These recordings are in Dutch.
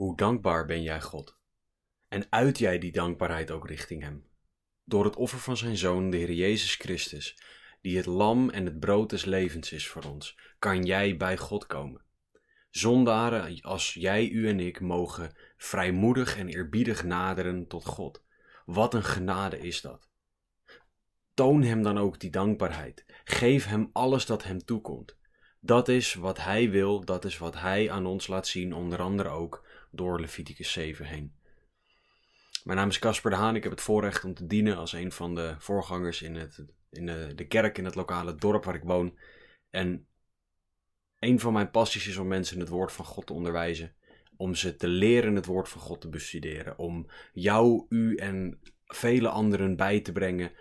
Hoe dankbaar ben jij God? En uit jij die dankbaarheid ook richting Hem? Door het offer van Zijn Zoon, de Heer Jezus Christus, die het lam en het brood des levens is voor ons, kan jij bij God komen. Zondaren als jij, u en ik mogen vrijmoedig en eerbiedig naderen tot God. Wat een genade is dat. Toon hem dan ook die dankbaarheid. Geef hem alles dat hem toekomt. Dat is wat hij wil, dat is wat hij aan ons laat zien, onder andere ook door Leviticus 7 heen. Mijn naam is Casper de Haan. Ik heb het voorrecht om te dienen als een van de voorgangers in, het, in de, de kerk in het lokale dorp waar ik woon. En een van mijn passies is om mensen het woord van God te onderwijzen. Om ze te leren het woord van God te bestuderen. Om jou, u en vele anderen bij te brengen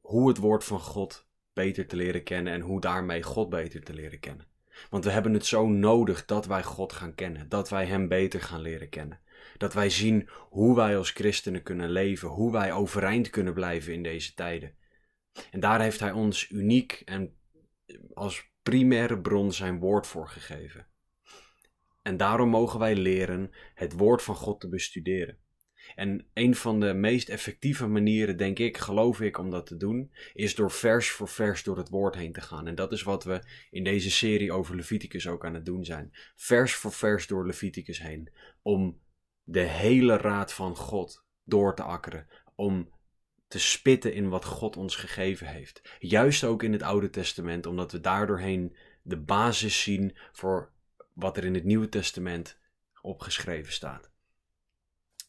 hoe het woord van God beter te leren kennen en hoe daarmee God beter te leren kennen. Want we hebben het zo nodig dat wij God gaan kennen, dat wij Hem beter gaan leren kennen. Dat wij zien hoe wij als christenen kunnen leven, hoe wij overeind kunnen blijven in deze tijden. En daar heeft Hij ons uniek en als primaire bron zijn woord voor gegeven. En daarom mogen wij leren het woord van God te bestuderen. En een van de meest effectieve manieren, denk ik, geloof ik, om dat te doen, is door vers voor vers door het woord heen te gaan. En dat is wat we in deze serie over Leviticus ook aan het doen zijn. Vers voor vers door Leviticus heen. Om de hele raad van God door te akkeren. Om te spitten in wat God ons gegeven heeft. Juist ook in het Oude Testament, omdat we daardoorheen de basis zien voor wat er in het Nieuwe Testament opgeschreven staat.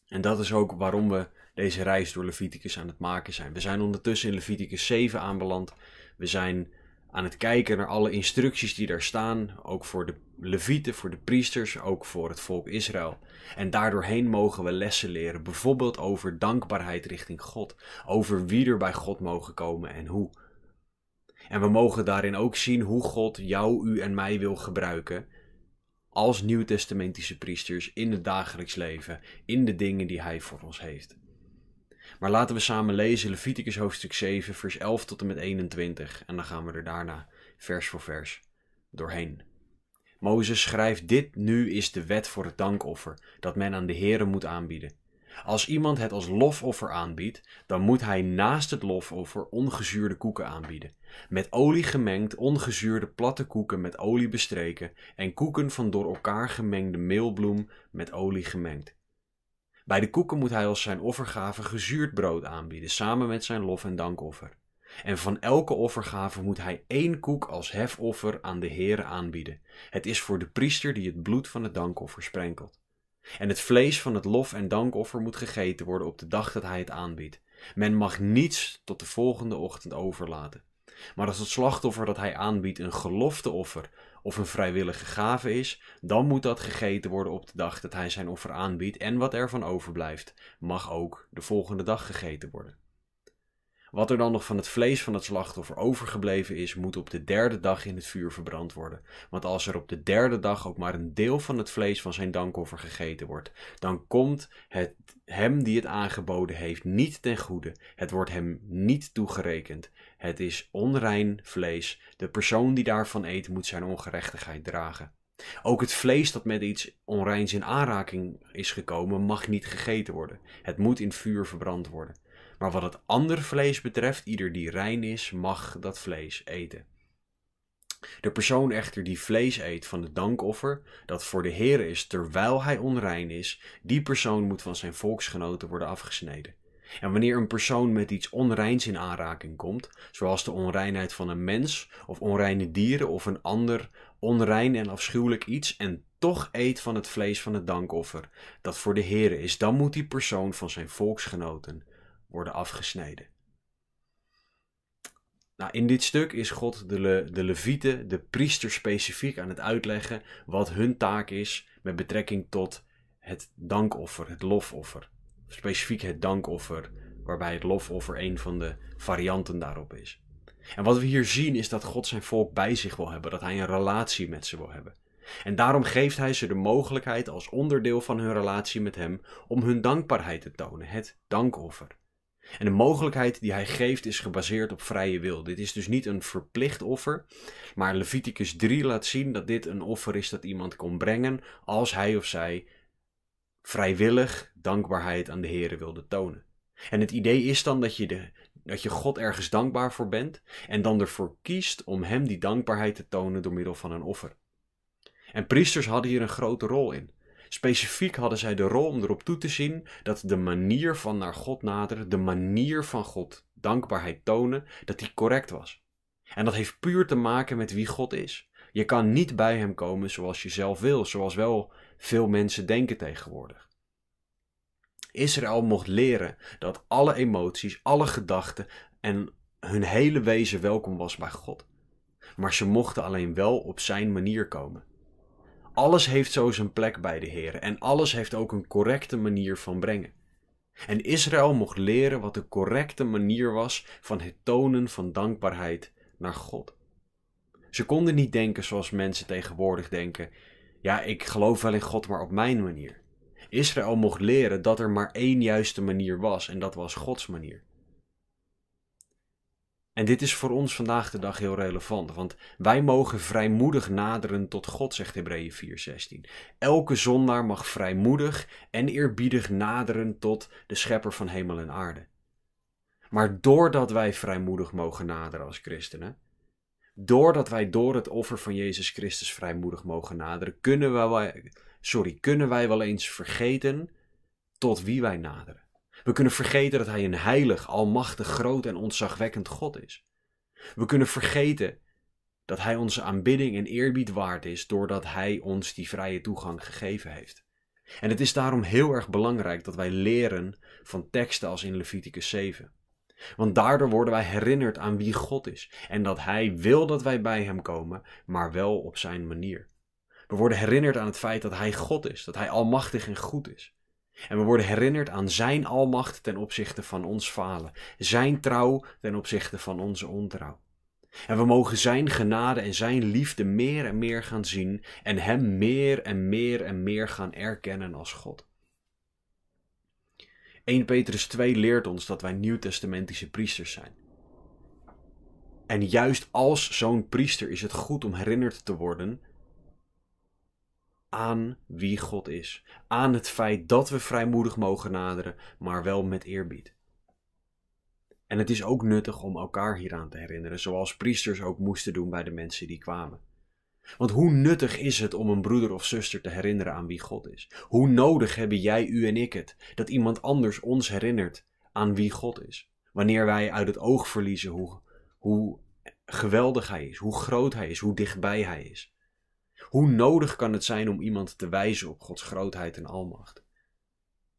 En dat is ook waarom we deze reis door Leviticus aan het maken zijn. We zijn ondertussen in Leviticus 7 aanbeland. We zijn aan het kijken naar alle instructies die daar staan, ook voor de levieten, voor de priesters, ook voor het volk Israël. En daardoorheen mogen we lessen leren, bijvoorbeeld over dankbaarheid richting God, over wie er bij God mogen komen en hoe. En we mogen daarin ook zien hoe God jou, u en mij wil gebruiken als nieuwtestamentische priesters in het dagelijks leven, in de dingen die hij voor ons heeft. Maar laten we samen lezen Leviticus hoofdstuk 7, vers 11 tot en met 21 en dan gaan we er daarna vers voor vers doorheen. Mozes schrijft: Dit nu is de wet voor het dankoffer dat men aan de Heere moet aanbieden. Als iemand het als lofoffer aanbiedt, dan moet hij naast het lofoffer ongezuurde koeken aanbieden. Met olie gemengd, ongezuurde platte koeken met olie bestreken en koeken van door elkaar gemengde meelbloem met olie gemengd. Bij de koeken moet hij als zijn offergave gezuurd brood aanbieden, samen met zijn lof- en dankoffer. En van elke offergave moet hij één koek als hefoffer aan de Heer aanbieden. Het is voor de priester die het bloed van het dankoffer sprenkelt. En het vlees van het lof- en dankoffer moet gegeten worden op de dag dat hij het aanbiedt. Men mag niets tot de volgende ochtend overlaten. Maar als het slachtoffer dat hij aanbiedt een gelofteoffer of een vrijwillige gave is, dan moet dat gegeten worden op de dag dat hij zijn offer aanbiedt en wat ervan overblijft mag ook de volgende dag gegeten worden. Wat er dan nog van het vlees van het slachtoffer overgebleven is, moet op de derde dag in het vuur verbrand worden. Want als er op de derde dag ook maar een deel van het vlees van zijn dankoffer gegeten wordt, dan komt het hem die het aangeboden heeft niet ten goede. Het wordt hem niet toegerekend. Het is onrein vlees. De persoon die daarvan eet moet zijn ongerechtigheid dragen. Ook het vlees dat met iets onreins in aanraking is gekomen, mag niet gegeten worden. Het moet in vuur verbrand worden. Maar wat het ander vlees betreft, ieder die rein is, mag dat vlees eten. De persoon echter die vlees eet van het dankoffer, dat voor de Heer is terwijl hij onrein is, die persoon moet van zijn volksgenoten worden afgesneden. En wanneer een persoon met iets onreins in aanraking komt, zoals de onreinheid van een mens of onreine dieren of een ander onrein en afschuwelijk iets en toch eet van het vlees van het dankoffer dat voor de Heer is, dan moet die persoon van zijn volksgenoten worden afgesneden. Nou, in dit stuk is God de, le de levieten, de priester specifiek aan het uitleggen wat hun taak is met betrekking tot het dankoffer, het lofoffer. Specifiek het dankoffer, waarbij het lofoffer een van de varianten daarop is. En wat we hier zien is dat God zijn volk bij zich wil hebben, dat hij een relatie met ze wil hebben. En daarom geeft hij ze de mogelijkheid als onderdeel van hun relatie met hem om hun dankbaarheid te tonen, het dankoffer. En de mogelijkheid die hij geeft is gebaseerd op vrije wil. Dit is dus niet een verplicht offer, maar Leviticus 3 laat zien dat dit een offer is dat iemand kon brengen als hij of zij vrijwillig dankbaarheid aan de Heer wilde tonen. En het idee is dan dat je, de, dat je God ergens dankbaar voor bent en dan ervoor kiest om Hem die dankbaarheid te tonen door middel van een offer. En priesters hadden hier een grote rol in. Specifiek hadden zij de rol om erop toe te zien dat de manier van naar God naderen, de manier van God dankbaarheid tonen, dat die correct was. En dat heeft puur te maken met wie God is. Je kan niet bij Hem komen zoals je zelf wil, zoals wel veel mensen denken tegenwoordig. Israël mocht leren dat alle emoties, alle gedachten en hun hele wezen welkom was bij God. Maar ze mochten alleen wel op Zijn manier komen. Alles heeft zo zijn plek bij de Heer en alles heeft ook een correcte manier van brengen. En Israël mocht leren wat de correcte manier was van het tonen van dankbaarheid naar God. Ze konden niet denken zoals mensen tegenwoordig denken: ja, ik geloof wel in God, maar op mijn manier. Israël mocht leren dat er maar één juiste manier was en dat was Gods manier. En dit is voor ons vandaag de dag heel relevant, want wij mogen vrijmoedig naderen tot God, zegt Hebreeën 4:16. Elke zondaar mag vrijmoedig en eerbiedig naderen tot de schepper van hemel en aarde. Maar doordat wij vrijmoedig mogen naderen als christenen, doordat wij door het offer van Jezus Christus vrijmoedig mogen naderen, kunnen wij, sorry, kunnen wij wel eens vergeten tot wie wij naderen. We kunnen vergeten dat Hij een heilig, almachtig, groot en ontzagwekkend God is. We kunnen vergeten dat Hij onze aanbidding en eerbied waard is doordat Hij ons die vrije toegang gegeven heeft. En het is daarom heel erg belangrijk dat wij leren van teksten als in Leviticus 7. Want daardoor worden wij herinnerd aan wie God is en dat Hij wil dat wij bij Hem komen, maar wel op Zijn manier. We worden herinnerd aan het feit dat Hij God is, dat Hij almachtig en goed is. En we worden herinnerd aan Zijn almacht ten opzichte van ons falen, Zijn trouw ten opzichte van onze ontrouw. En we mogen Zijn genade en Zijn liefde meer en meer gaan zien en Hem meer en meer en meer gaan erkennen als God. 1 Petrus 2 leert ons dat wij nieuwtestamentische priesters zijn. En juist als zo'n priester is het goed om herinnerd te worden aan wie God is. Aan het feit dat we vrijmoedig mogen naderen, maar wel met eerbied. En het is ook nuttig om elkaar hieraan te herinneren, zoals priesters ook moesten doen bij de mensen die kwamen. Want hoe nuttig is het om een broeder of zuster te herinneren aan wie God is? Hoe nodig hebben jij, u en ik het, dat iemand anders ons herinnert aan wie God is? Wanneer wij uit het oog verliezen hoe, hoe geweldig Hij is, hoe groot Hij is, hoe dichtbij Hij is. Hoe nodig kan het zijn om iemand te wijzen op Gods grootheid en almacht?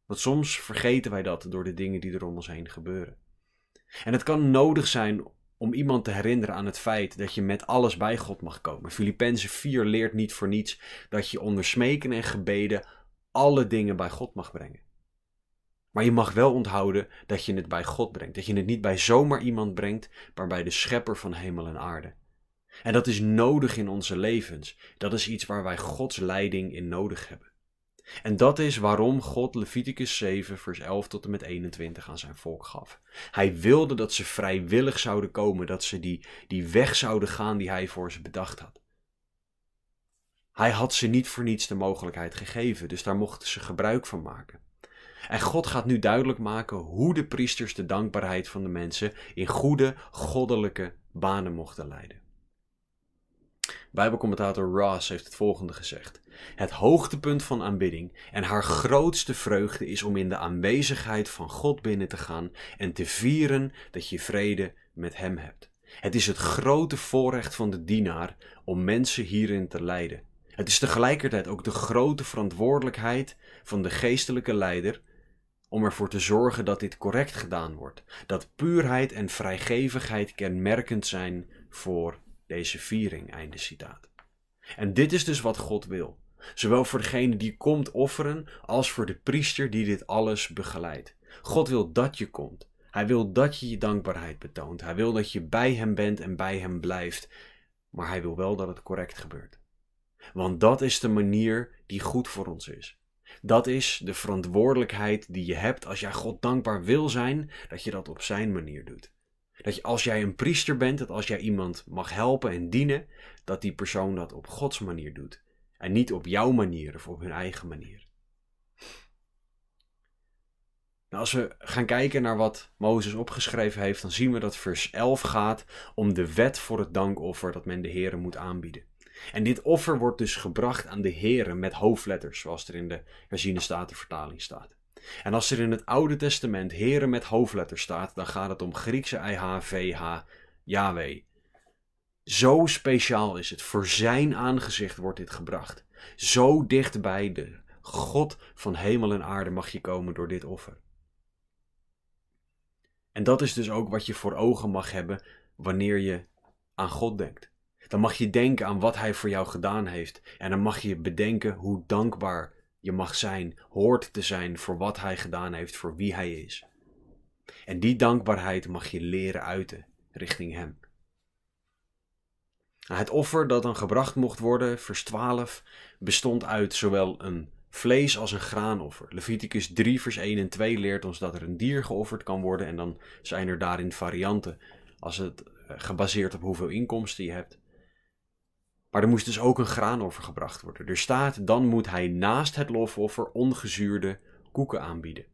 Want soms vergeten wij dat door de dingen die er om ons heen gebeuren. En het kan nodig zijn om iemand te herinneren aan het feit dat je met alles bij God mag komen. Filippenzen 4 leert niet voor niets dat je onder smeken en gebeden alle dingen bij God mag brengen. Maar je mag wel onthouden dat je het bij God brengt. Dat je het niet bij zomaar iemand brengt, maar bij de schepper van hemel en aarde. En dat is nodig in onze levens. Dat is iets waar wij Gods leiding in nodig hebben. En dat is waarom God Leviticus 7, vers 11 tot en met 21 aan zijn volk gaf. Hij wilde dat ze vrijwillig zouden komen, dat ze die, die weg zouden gaan die hij voor ze bedacht had. Hij had ze niet voor niets de mogelijkheid gegeven, dus daar mochten ze gebruik van maken. En God gaat nu duidelijk maken hoe de priesters de dankbaarheid van de mensen in goede, goddelijke banen mochten leiden. Bijbelcommentator Ross heeft het volgende gezegd. Het hoogtepunt van aanbidding en haar grootste vreugde is om in de aanwezigheid van God binnen te gaan en te vieren dat je vrede met Hem hebt. Het is het grote voorrecht van de dienaar om mensen hierin te leiden. Het is tegelijkertijd ook de grote verantwoordelijkheid van de geestelijke leider om ervoor te zorgen dat dit correct gedaan wordt, dat puurheid en vrijgevigheid kenmerkend zijn voor deze viering. Einde citaat. En dit is dus wat God wil. Zowel voor degene die komt offeren, als voor de priester die dit alles begeleidt. God wil dat je komt. Hij wil dat je je dankbaarheid betoont. Hij wil dat je bij hem bent en bij hem blijft. Maar hij wil wel dat het correct gebeurt. Want dat is de manier die goed voor ons is. Dat is de verantwoordelijkheid die je hebt als jij God dankbaar wil zijn, dat je dat op zijn manier doet. Dat je, als jij een priester bent, dat als jij iemand mag helpen en dienen, dat die persoon dat op Gods manier doet. En niet op jouw manier of op hun eigen manier. Nou, als we gaan kijken naar wat Mozes opgeschreven heeft, dan zien we dat vers 11 gaat om de wet voor het dankoffer dat men de Here moet aanbieden. En dit offer wordt dus gebracht aan de Here met hoofdletters, zoals er in de Herziene Statenvertaling staat. En als er in het Oude Testament heren met hoofdletters staat, dan gaat het om Griekse IHVH, Yahweh. Zo speciaal is het. Voor zijn aangezicht wordt dit gebracht. Zo dicht bij de God van hemel en aarde mag je komen door dit offer. En dat is dus ook wat je voor ogen mag hebben wanneer je aan God denkt. Dan mag je denken aan wat Hij voor jou gedaan heeft. En dan mag je bedenken hoe dankbaar je mag zijn, hoort te zijn voor wat hij gedaan heeft, voor wie hij is. En die dankbaarheid mag je leren uiten richting hem. Het offer dat dan gebracht mocht worden, vers 12, bestond uit zowel een vlees als een graanoffer. Leviticus 3, vers 1 en 2 leert ons dat er een dier geofferd kan worden en dan zijn er daarin varianten als het eh, gebaseerd op hoeveel inkomsten je hebt. Maar er moest dus ook een graanoffer gebracht worden. Er staat, dan moet hij naast het lofoffer ongezuurde koeken aanbieden.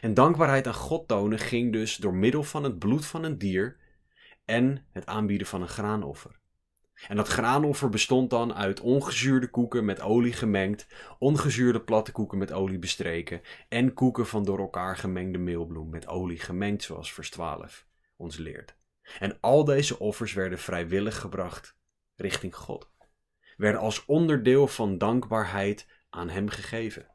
En dankbaarheid aan God tonen ging dus door middel van het bloed van een dier en het aanbieden van een graanoffer. En dat graanoffer bestond dan uit ongezuurde koeken met olie gemengd, ongezuurde platte koeken met olie bestreken en koeken van door elkaar gemengde meelbloem met olie gemengd, zoals vers 12 ons leert. En al deze offers werden vrijwillig gebracht richting God, werden als onderdeel van dankbaarheid aan Hem gegeven.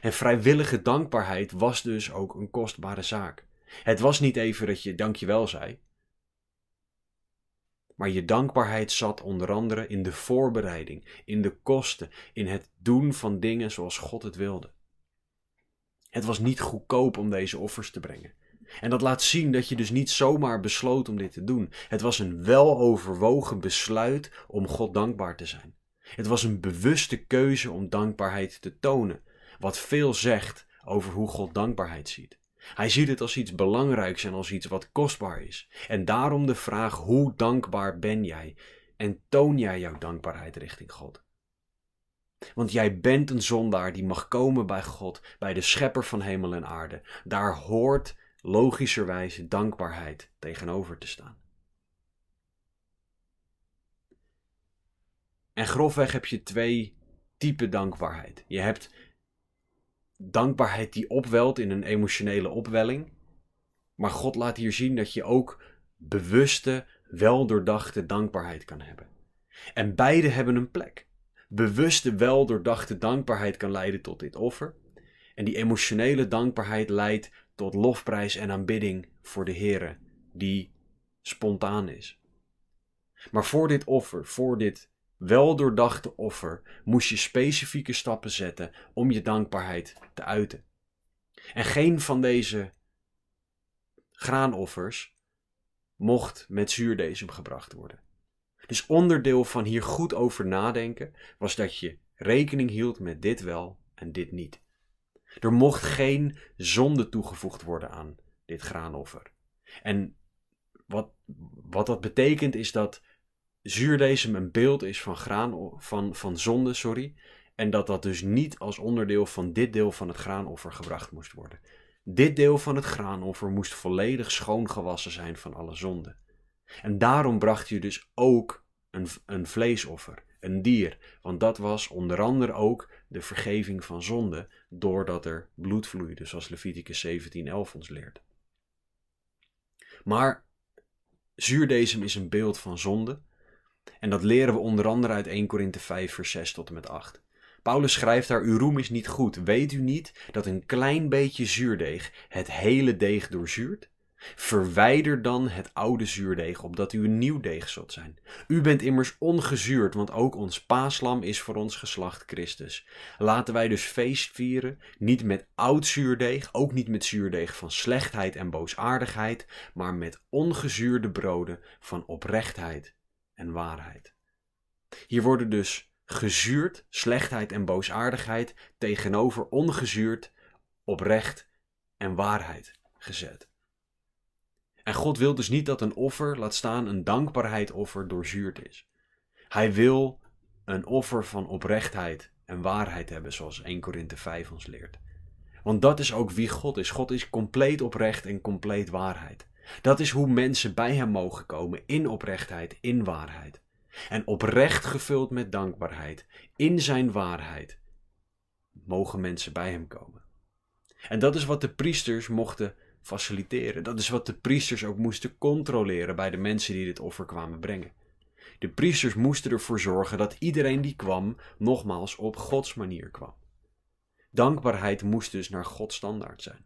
En vrijwillige dankbaarheid was dus ook een kostbare zaak. Het was niet even dat je dankjewel zei, maar je dankbaarheid zat onder andere in de voorbereiding, in de kosten, in het doen van dingen zoals God het wilde. Het was niet goedkoop om deze offers te brengen. En dat laat zien dat je dus niet zomaar besloot om dit te doen. Het was een weloverwogen besluit om God dankbaar te zijn. Het was een bewuste keuze om dankbaarheid te tonen, wat veel zegt over hoe God dankbaarheid ziet. Hij ziet het als iets belangrijks en als iets wat kostbaar is. En daarom de vraag: hoe dankbaar ben jij? En toon jij jouw dankbaarheid richting God? Want jij bent een zondaar die mag komen bij God, bij de schepper van hemel en aarde. Daar hoort logischerwijze dankbaarheid tegenover te staan. En grofweg heb je twee typen dankbaarheid. Je hebt dankbaarheid die opwelt in een emotionele opwelling. Maar God laat hier zien dat je ook bewuste, weldoordachte dankbaarheid kan hebben. En beide hebben een plek. Bewuste, weldoordachte dankbaarheid kan leiden tot dit offer. En die emotionele dankbaarheid leidt tot lofprijs en aanbidding voor de here, die spontaan is. Maar voor dit offer, voor dit weldoordachte offer, moest je specifieke stappen zetten om je dankbaarheid te uiten. En geen van deze graanoffers mocht met zuurdesem gebracht worden. Dus onderdeel van hier goed over nadenken was dat je rekening hield met dit wel en dit niet. Er mocht geen zonde toegevoegd worden aan dit graanoffer. En wat, wat dat betekent is dat zuurdesem een beeld is van, graan, van, van zonde, sorry. En dat dat dus niet als onderdeel van dit deel van het graanoffer gebracht moest worden. Dit deel van het graanoffer moest volledig schoongewassen zijn van alle zonde. En daarom bracht je dus ook een, een vleesoffer een dier. Want dat was onder andere ook de vergeving van zonde, doordat er bloed vloeide, zoals Leviticus 17:11 ons leert. Maar zuurdesem is een beeld van zonde. En dat leren we onder andere uit 1 Korinthe 5, vers 6 tot en met 8. Paulus schrijft daar: Uw roem is niet goed. Weet u niet dat een klein beetje zuurdeeg het hele deeg doorzuurt? Verwijder dan het oude zuurdeeg, opdat u een nieuw deeg zult zijn. U bent immers ongezuurd, want ook ons paaslam is voor ons geslacht Christus. Laten wij dus feest vieren, niet met oud zuurdeeg, ook niet met zuurdeeg van slechtheid en boosaardigheid, maar met ongezuurde broden van oprechtheid en waarheid. Hier worden dus gezuurd, slechtheid en boosaardigheid tegenover ongezuurd, oprecht en waarheid gezet. En God wil dus niet dat een offer, laat staan een dankbaarheidoffer, doorzuurd is. Hij wil een offer van oprechtheid en waarheid hebben, zoals 1 Korinthe 5 ons leert. Want dat is ook wie God is. God is compleet oprecht en compleet waarheid. Dat is hoe mensen bij Hem mogen komen in oprechtheid, in waarheid. En oprecht gevuld met dankbaarheid, in Zijn waarheid, mogen mensen bij Hem komen. En dat is wat de priesters mochten faciliteren. Dat is wat de priesters ook moesten controleren bij de mensen die dit offer kwamen brengen. De priesters moesten ervoor zorgen dat iedereen die kwam, nogmaals op Gods manier kwam. Dankbaarheid moest dus naar Gods standaard zijn.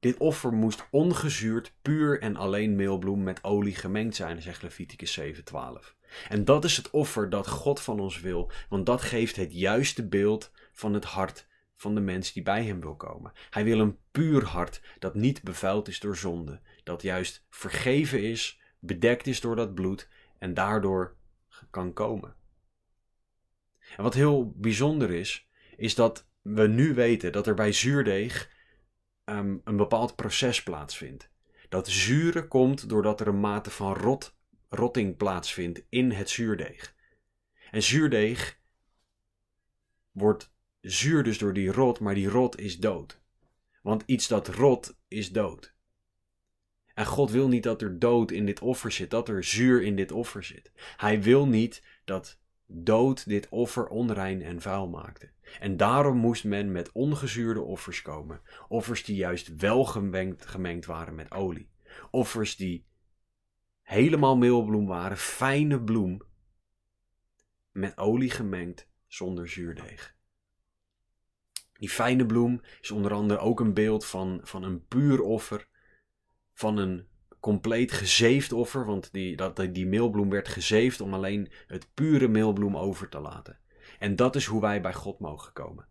Dit offer moest ongezuurd, puur en alleen meelbloem met olie gemengd zijn, zegt Leviticus 7:12. En dat is het offer dat God van ons wil, want dat geeft het juiste beeld van het hart van de mens die bij hem wil komen. Hij wil een puur hart dat niet bevuild is door zonde, dat juist vergeven is, bedekt is door dat bloed en daardoor kan komen. En wat heel bijzonder is, is dat we nu weten dat er bij zuurdeeg ehm, een bepaald proces plaatsvindt. Dat zuren komt doordat er een mate van rot, rotting plaatsvindt in het zuurdeeg. En zuurdeeg wordt zuur dus door die rot, maar die rot is dood. Want iets dat rot is dood. En God wil niet dat er dood in dit offer zit, dat er zuur in dit offer zit. Hij wil niet dat dood dit offer onrein en vuil maakte. En daarom moest men met ongezuurde offers komen. Offers die juist wel gemengd, gemengd waren met olie. Offers die helemaal meelbloem waren, fijne bloem, met olie gemengd zonder zuurdeeg. Die fijne bloem is onder andere ook een beeld van, van een puur offer, van een compleet gezeefd offer, want die, dat, die meelbloem werd gezeefd om alleen het pure meelbloem over te laten. En dat is hoe wij bij God mogen komen.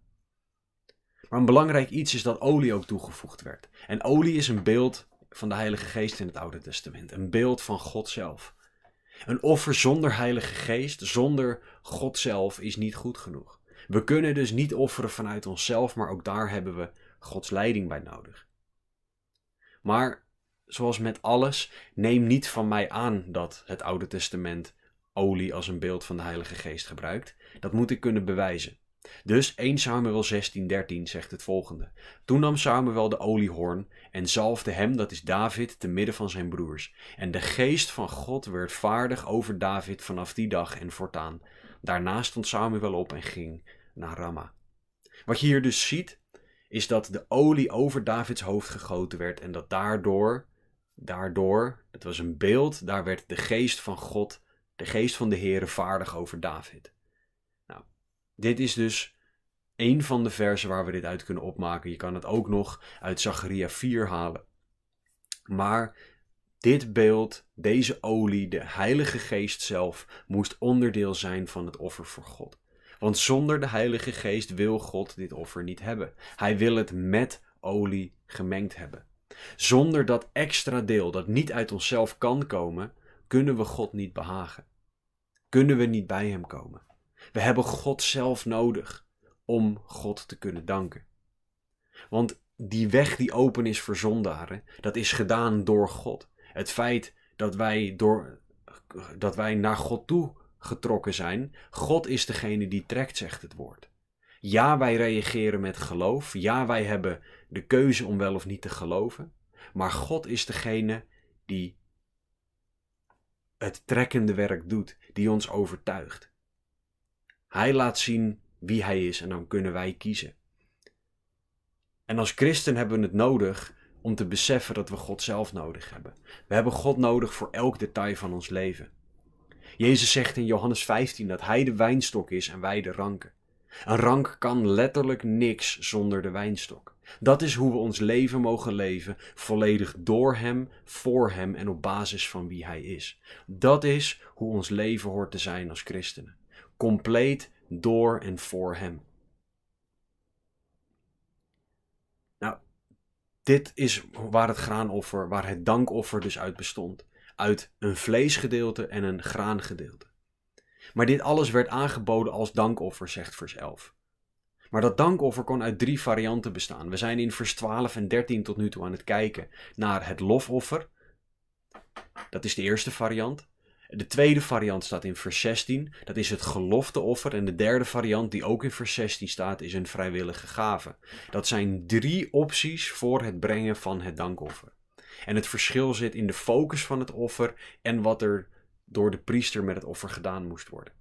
Maar een belangrijk iets is dat olie ook toegevoegd werd. En olie is een beeld van de Heilige Geest in het Oude Testament, een beeld van God zelf. Een offer zonder Heilige Geest, zonder God zelf, is niet goed genoeg. We kunnen dus niet offeren vanuit onszelf, maar ook daar hebben we Gods leiding bij nodig. Maar zoals met alles, neem niet van mij aan dat het Oude Testament olie als een beeld van de Heilige Geest gebruikt. Dat moet ik kunnen bewijzen. Dus 1 Samuel 16:13 zegt het volgende: Toen nam Samuel de oliehoorn en zalfde hem, dat is David, te midden van zijn broers. En de geest van God werd vaardig over David vanaf die dag en voortaan. Daarna stond Samuel op en ging naar Rama. Wat je hier dus ziet, is dat de olie over Davids hoofd gegoten werd en dat daardoor, daardoor, het was een beeld, daar werd de geest van God, de geest van de Heere vaardig over David. Nou, dit is dus een van de versen waar we dit uit kunnen opmaken. Je kan het ook nog uit Zacharia 4 halen. Maar dit beeld, deze olie, de Heilige Geest zelf, moest onderdeel zijn van het offer voor God. Want zonder de Heilige Geest wil God dit offer niet hebben. Hij wil het met olie gemengd hebben. Zonder dat extra deel dat niet uit onszelf kan komen, kunnen we God niet behagen. Kunnen we niet bij Hem komen. We hebben God zelf nodig om God te kunnen danken. Want die weg die open is voor zondaren, dat is gedaan door God. Het feit dat wij, door, dat wij naar God toe getrokken zijn. God is degene die trekt, zegt het woord. Ja, wij reageren met geloof. Ja, wij hebben de keuze om wel of niet te geloven. Maar God is degene die het trekkende werk doet, die ons overtuigt. Hij laat zien wie hij is en dan kunnen wij kiezen. En als christen hebben we het nodig om te beseffen dat we God zelf nodig hebben. We hebben God nodig voor elk detail van ons leven. Jezus zegt in Johannes 15 dat Hij de wijnstok is en wij de ranken. Een rank kan letterlijk niks zonder de wijnstok. Dat is hoe we ons leven mogen leven, volledig door Hem, voor Hem en op basis van wie Hij is. Dat is hoe ons leven hoort te zijn als christenen. Compleet door en voor Hem. Dit is waar het graanoffer, waar het dankoffer dus uit bestond. Uit een vleesgedeelte en een graangedeelte. Maar dit alles werd aangeboden als dankoffer, zegt vers 11. Maar dat dankoffer kon uit drie varianten bestaan. We zijn in vers 12 en 13 tot nu toe aan het kijken naar het lofoffer. Dat is de eerste variant. De tweede variant staat in vers 16, dat is het gelofteoffer. En de derde variant, die ook in vers 16 staat, is een vrijwillige gave. Dat zijn drie opties voor het brengen van het dankoffer. En het verschil zit in de focus van het offer en wat er door de priester met het offer gedaan moest worden.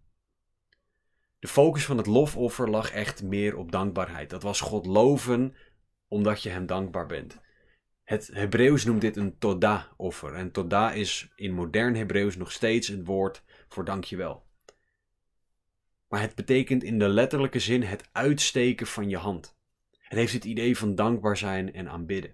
De focus van het lofoffer lag echt meer op dankbaarheid. Dat was God loven omdat je hem dankbaar bent. Het Hebreeuws noemt dit een toda-offer. En toda is in modern Hebreeuws nog steeds het woord voor dankjewel. Maar het betekent in de letterlijke zin het uitsteken van je hand. Het heeft het idee van dankbaar zijn en aanbidden.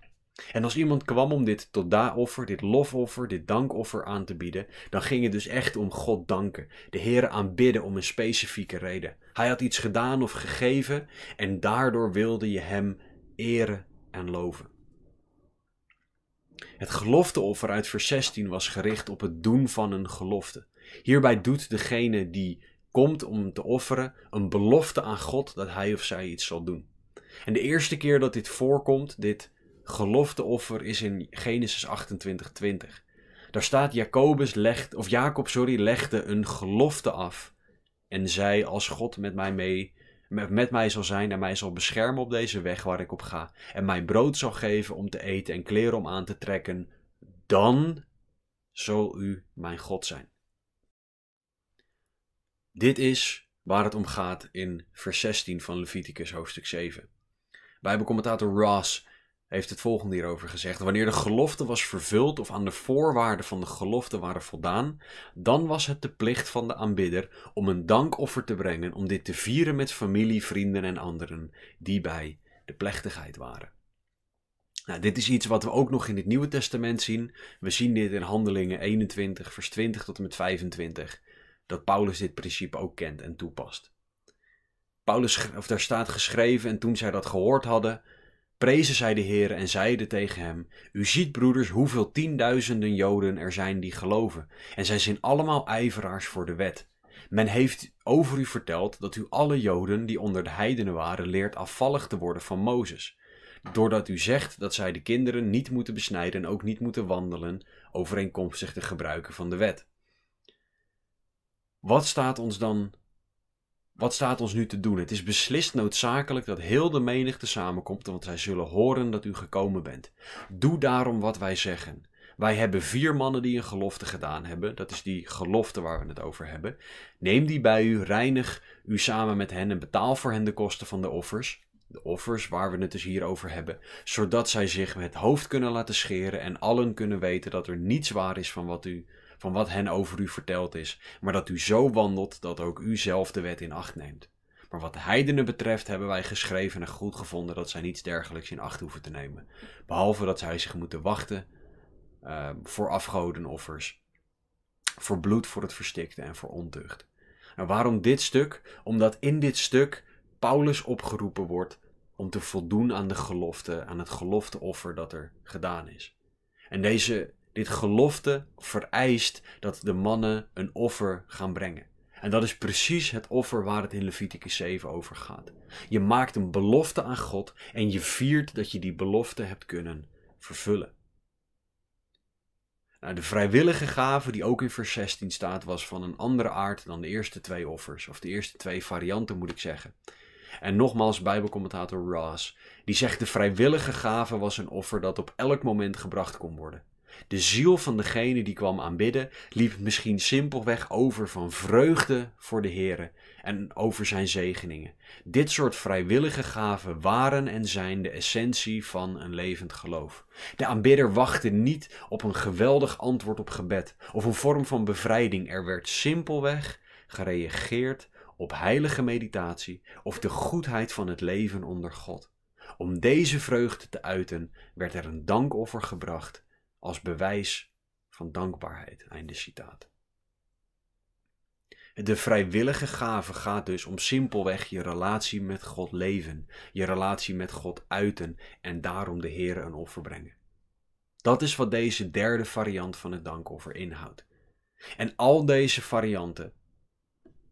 En als iemand kwam om dit toda-offer, dit lofoffer, dit dankoffer aan te bieden, dan ging het dus echt om God danken, de Heer aanbidden om een specifieke reden. Hij had iets gedaan of gegeven en daardoor wilde je Hem eren en loven. Het gelofteoffer uit vers 16 was gericht op het doen van een gelofte. Hierbij doet degene die komt om te offeren een belofte aan God dat hij of zij iets zal doen. En de eerste keer dat dit voorkomt, dit gelofteoffer, is in Genesis 28, 20. Daar staat Jacobus legt, of Jacob sorry, legde een gelofte af en zei als God met mij mee met mij zal zijn en mij zal beschermen op deze weg waar ik op ga. En mij brood zal geven om te eten en kleren om aan te trekken. Dan zal u mijn God zijn. Dit is waar het om gaat in vers 16 van Leviticus hoofdstuk 7. Bijbelcommentator Ross heeft het volgende hierover gezegd. Wanneer de gelofte was vervuld of aan de voorwaarden van de gelofte waren voldaan, dan was het de plicht van de aanbidder om een dankoffer te brengen om dit te vieren met familie, vrienden en anderen die bij de plechtigheid waren. Nou, dit is iets wat we ook nog in het Nieuwe Testament zien. We zien dit in Handelingen 21, vers 20 tot en met 25, dat Paulus dit principe ook kent en toepast. Paulus, of daar staat geschreven, en toen zij dat gehoord hadden, prezen zij de Heer en zeiden tegen hem: U ziet, broeders, hoeveel tienduizenden Joden er zijn die geloven, en zij zijn allemaal ijveraars voor de wet. Men heeft over u verteld dat u alle Joden die onder de heidenen waren leert afvallig te worden van Mozes, doordat u zegt dat zij de kinderen niet moeten besnijden en ook niet moeten wandelen, overeenkomstig de gebruiken van de wet. Wat staat ons dan wat staat ons nu te doen? Het is beslist noodzakelijk dat heel de menigte samenkomt, want zij zullen horen dat u gekomen bent. Doe daarom wat wij zeggen. Wij hebben vier mannen die een gelofte gedaan hebben. Dat is die gelofte waar we het over hebben. Neem die bij u, reinig u samen met hen en betaal voor hen de kosten van de offers. De offers waar we het dus hier over hebben, zodat zij zich met het hoofd kunnen laten scheren en allen kunnen weten dat er niets waar is van wat u van wat hen over u verteld is, maar dat u zo wandelt dat ook u zelf de wet in acht neemt. Maar wat de heidenen betreft hebben wij geschreven en goed gevonden dat zij niets dergelijks in acht hoeven te nemen, behalve dat zij zich moeten wachten voor ehm, voor afgodenoffers, voor bloed voor het verstikte en voor ontucht. En nou, waarom dit stuk? Omdat in dit stuk Paulus opgeroepen wordt om te voldoen aan de gelofte, aan het gelofteoffer dat er gedaan is. En deze dit gelofte vereist dat de mannen een offer gaan brengen. En dat is precies het offer waar het in Leviticus 7 over gaat. Je maakt een belofte aan God en je viert dat je die belofte hebt kunnen vervullen. Nou, de vrijwillige gave die ook in vers 16 staat was van een andere aard dan de eerste twee offers, of de eerste twee varianten moet ik zeggen. En nogmaals, Bijbelcommentator Ross, die zegt de vrijwillige gave was een offer dat op elk moment gebracht kon worden. De ziel van degene die kwam aanbidden liep misschien simpelweg over van vreugde voor de Heere en over zijn zegeningen. Dit soort vrijwillige gaven waren en zijn de essentie van een levend geloof. De aanbidder wachtte niet op een geweldig antwoord op gebed of een vorm van bevrijding. Er werd simpelweg gereageerd op heilige meditatie of de goedheid van het leven onder God. Om deze vreugde te uiten werd er een dankoffer gebracht als bewijs van dankbaarheid. Einde citaat. De vrijwillige gave gaat dus om simpelweg je relatie met God leven, je relatie met God uiten en daarom de Heer een offer brengen. Dat is wat deze derde variant van het dankoffer inhoudt. En al deze varianten,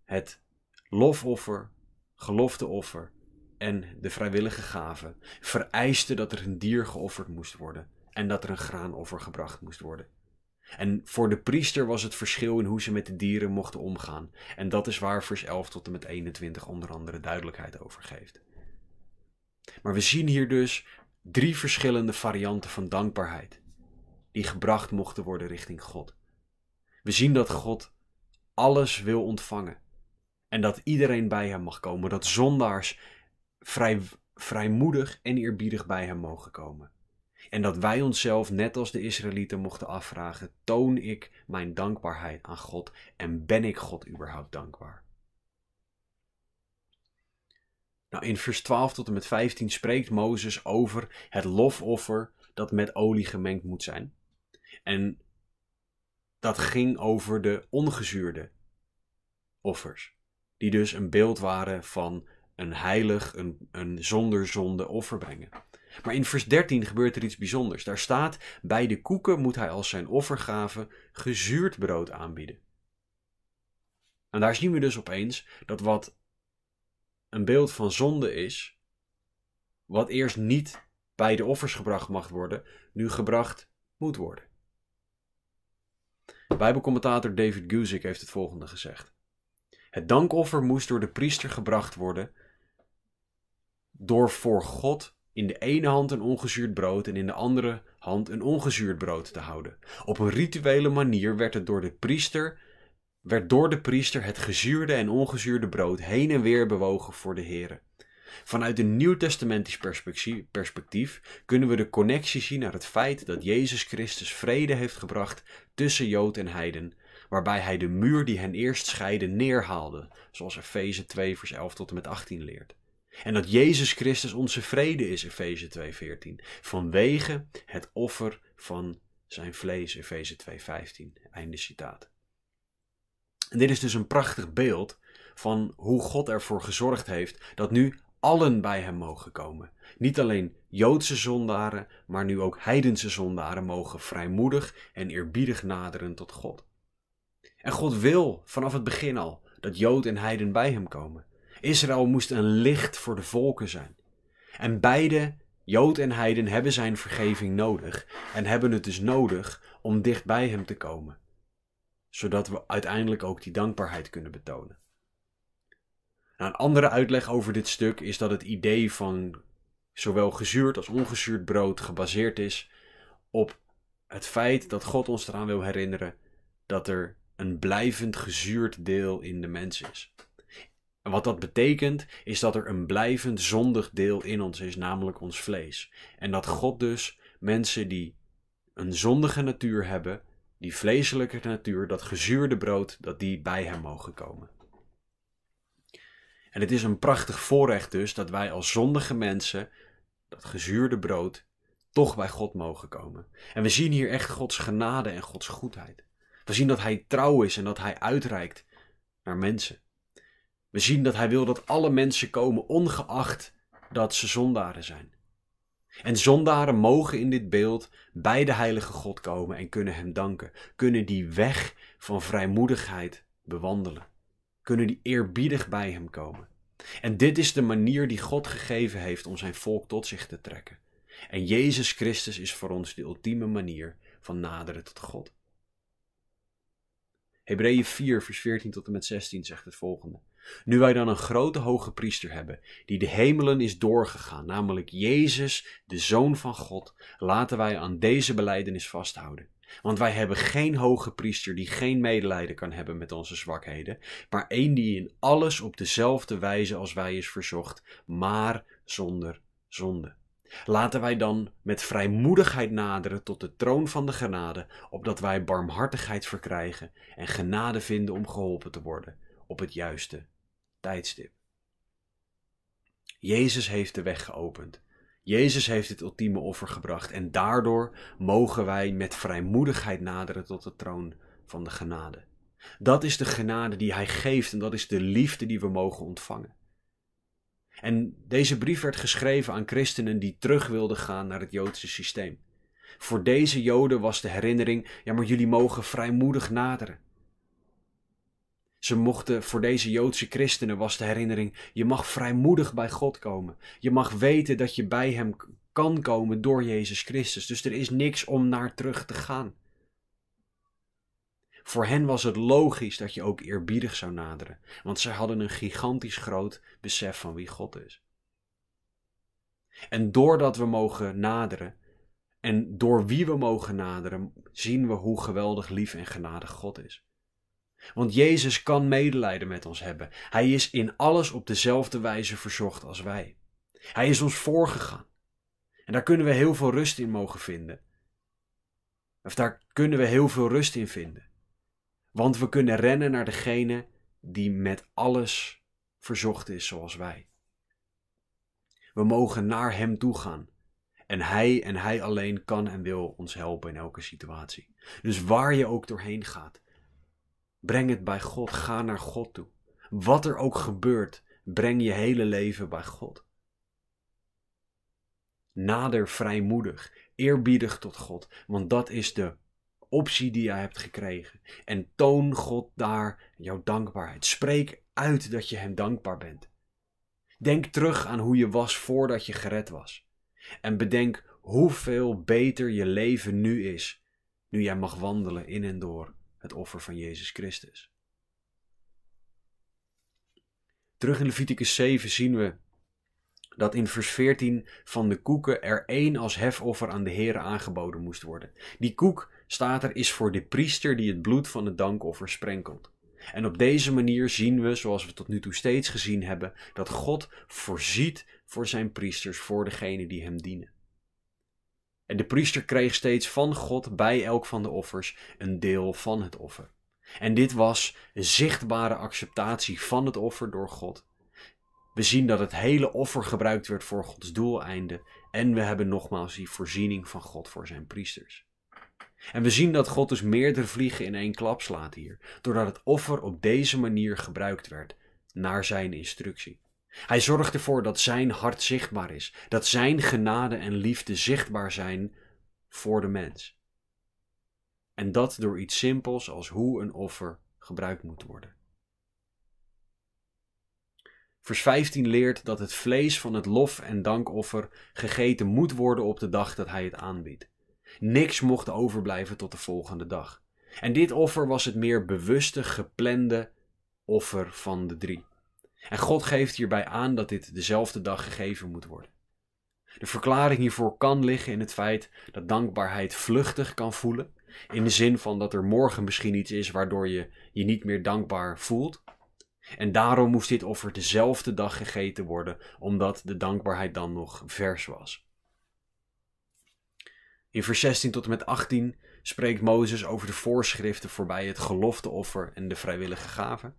het lofoffer, gelofteoffer en de vrijwillige gave, vereisten dat er een dier geofferd moest worden en dat er een graanoffer gebracht moest worden. En voor de priester was het verschil in hoe ze met de dieren mochten omgaan. En dat is waar vers 11 tot en met 21 onder andere duidelijkheid over geeft. Maar we zien hier dus drie verschillende varianten van dankbaarheid die gebracht mochten worden richting God. We zien dat God alles wil ontvangen en dat iedereen bij hem mag komen, dat zondaars vrij, vrijmoedig en eerbiedig bij hem mogen komen. En dat wij onszelf, net als de Israëlieten, mochten afvragen: toon ik mijn dankbaarheid aan God en ben ik God überhaupt dankbaar? Nou, in vers 12 tot en met 15 spreekt Mozes over het lofoffer dat met olie gemengd moet zijn. En dat ging over de ongezuurde offers, die dus een beeld waren van een heilig, een, een zonder zonde offer brengen. Maar in vers 13 gebeurt er iets bijzonders. Daar staat: Bij de koeken moet hij als zijn offergave gezuurd brood aanbieden. En daar zien we dus opeens dat wat een beeld van zonde is, wat eerst niet bij de offers gebracht mag worden, nu gebracht moet worden. Bijbelcommentator David Guzik heeft het volgende gezegd. Het dankoffer moest door de priester gebracht worden door voor God in de ene hand een ongezuurd brood en in de andere hand een ongezuurd brood te houden. Op een rituele manier werd het door de priester werd door de priester het gezuurde en ongezuurde brood heen en weer bewogen voor de heren. Vanuit een nieuwtestamentisch perspectief kunnen we de connectie zien naar het feit dat Jezus Christus vrede heeft gebracht tussen Jood en Heiden, waarbij hij de muur die hen eerst scheidde neerhaalde, zoals Efeze 2 vers 11 tot en met 18 leert. En dat Jezus Christus onze vrede is, Efeze 2:14, vanwege het offer van zijn vlees, Efeze 2:15. Einde citaat. En dit is dus een prachtig beeld van hoe God ervoor gezorgd heeft dat nu allen bij hem mogen komen. Niet alleen Joodse zondaren, maar nu ook heidense zondaren mogen vrijmoedig en eerbiedig naderen tot God. En God wil vanaf het begin al dat Jood en heiden bij hem komen. Israël moest een licht voor de volken zijn. En beide, Jood en Heiden, hebben zijn vergeving nodig en hebben het dus nodig om dicht bij hem te komen, zodat we uiteindelijk ook die dankbaarheid kunnen betonen. Nou, een andere uitleg over dit stuk is dat het idee van zowel gezuurd als ongezuurd brood gebaseerd is op het feit dat God ons eraan wil herinneren dat er een blijvend gezuurd deel in de mens is. En wat dat betekent, is dat er een blijvend zondig deel in ons is, namelijk ons vlees. En dat God dus mensen die een zondige natuur hebben, die vleeselijke natuur, dat gezuurde brood, dat die bij hem mogen komen. En het is een prachtig voorrecht dus dat wij als zondige mensen dat gezuurde brood toch bij God mogen komen. En we zien hier echt Gods genade en Gods goedheid. We zien dat Hij trouw is en dat Hij uitreikt naar mensen. We zien dat hij wil dat alle mensen komen, ongeacht dat ze zondaren zijn. En zondaren mogen in dit beeld bij de heilige God komen en kunnen hem danken, kunnen die weg van vrijmoedigheid bewandelen, kunnen die eerbiedig bij hem komen. En dit is de manier die God gegeven heeft om zijn volk tot zich te trekken. En Jezus Christus is voor ons de ultieme manier van naderen tot God. Hebreeën 4, vers 14 tot en met 16 zegt het volgende. Nu wij dan een grote hoge priester hebben, die de hemelen is doorgegaan, namelijk Jezus, de Zoon van God, laten wij aan deze beleidenis vasthouden. Want wij hebben geen hoge priester die geen medelijden kan hebben met onze zwakheden, maar één die in alles op dezelfde wijze als wij is verzocht, maar zonder zonde. Laten wij dan met vrijmoedigheid naderen tot de troon van de genade, opdat wij barmhartigheid verkrijgen en genade vinden om geholpen te worden op het juiste tijdstip. Jezus heeft de weg geopend. Jezus heeft het ultieme offer gebracht en daardoor mogen wij met vrijmoedigheid naderen tot de troon van de genade. Dat is de genade die Hij geeft en dat is de liefde die we mogen ontvangen. En deze brief werd geschreven aan christenen die terug wilden gaan naar het Joodse systeem. Voor deze Joden was de herinnering: ja, maar jullie mogen vrijmoedig naderen. Ze mochten, voor deze Joodse christenen was de herinnering, je mag vrijmoedig bij God komen. Je mag weten dat je bij Hem kan komen door Jezus Christus. Dus er is niks om naar terug te gaan. Voor hen was het logisch dat je ook eerbiedig zou naderen, want zij hadden een gigantisch groot besef van wie God is. En doordat we mogen naderen, en door wie we mogen naderen, zien we hoe geweldig lief en genadig God is. Want Jezus kan medelijden met ons hebben. Hij is in alles op dezelfde wijze verzocht als wij. Hij is ons voorgegaan. En daar kunnen we heel veel rust in mogen vinden. Of daar kunnen we heel veel rust in vinden. Want we kunnen rennen naar degene die met alles verzocht is zoals wij. We mogen naar Hem toe gaan. En Hij en Hij alleen kan en wil ons helpen in elke situatie. Dus waar je ook doorheen gaat, Breng het bij God. Ga naar God toe. Wat er ook gebeurt, breng je hele leven bij God. Nader vrijmoedig, eerbiedig tot God, want dat is de optie die je hebt gekregen. En toon God daar jouw dankbaarheid. Spreek uit dat je Hem dankbaar bent. Denk terug aan hoe je was voordat je gered was. En bedenk hoeveel beter je leven nu is, nu jij mag wandelen in en door het offer van Jezus Christus. Terug in Leviticus 7 zien we dat in vers 14 van de koeken er één als hefoffer aan de Heer aangeboden moest worden. Die koek, staat er, is voor de priester die het bloed van het dankoffer sprenkelt. En op deze manier zien we, zoals we tot nu toe steeds gezien hebben, dat God voorziet voor zijn priesters, voor degenen die hem dienen. En de priester kreeg steeds van God bij elk van de offers een deel van het offer. En dit was een zichtbare acceptatie van het offer door God. We zien dat het hele offer gebruikt werd voor Gods doeleinde. En we hebben nogmaals die voorziening van God voor zijn priesters. En we zien dat God dus meerdere vliegen in één klap slaat hier, doordat het offer op deze manier gebruikt werd, naar zijn instructie. Hij zorgt ervoor dat zijn hart zichtbaar is, dat zijn genade en liefde zichtbaar zijn voor de mens. En dat door iets simpels als hoe een offer gebruikt moet worden. Vers 15 leert dat het vlees van het lof- en dankoffer gegeten moet worden op de dag dat hij het aanbiedt. Niks mocht overblijven tot de volgende dag. En dit offer was het meer bewuste, geplande offer van de drie. En God geeft hierbij aan dat dit dezelfde dag gegeven moet worden. De verklaring hiervoor kan liggen in het feit dat dankbaarheid vluchtig kan voelen, in de zin van dat er morgen misschien iets is waardoor je je niet meer dankbaar voelt. En daarom moest dit offer dezelfde dag gegeten worden, omdat de dankbaarheid dan nog vers was. In vers 16 tot en met 18 spreekt Mozes over de voorschriften voorbij het gelofteoffer en de vrijwillige gaven.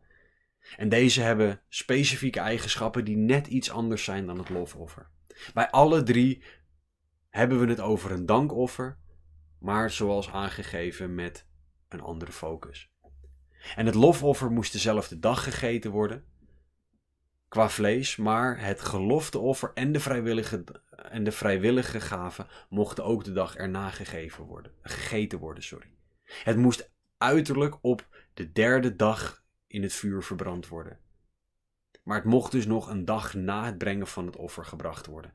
En deze hebben specifieke eigenschappen die net iets anders zijn dan het lofoffer. Bij alle drie hebben we het over een dankoffer, maar zoals aangegeven met een andere focus. En het lofoffer moest dezelfde dag gegeten worden qua vlees, maar het gelofteoffer en de vrijwillige, en de vrijwillige gaven mochten ook de dag erna gegeven worden, gegeten worden. Sorry. Het moest uiterlijk op de derde dag in het vuur verbrand worden. Maar het mocht dus nog een dag na het brengen van het offer gebracht worden.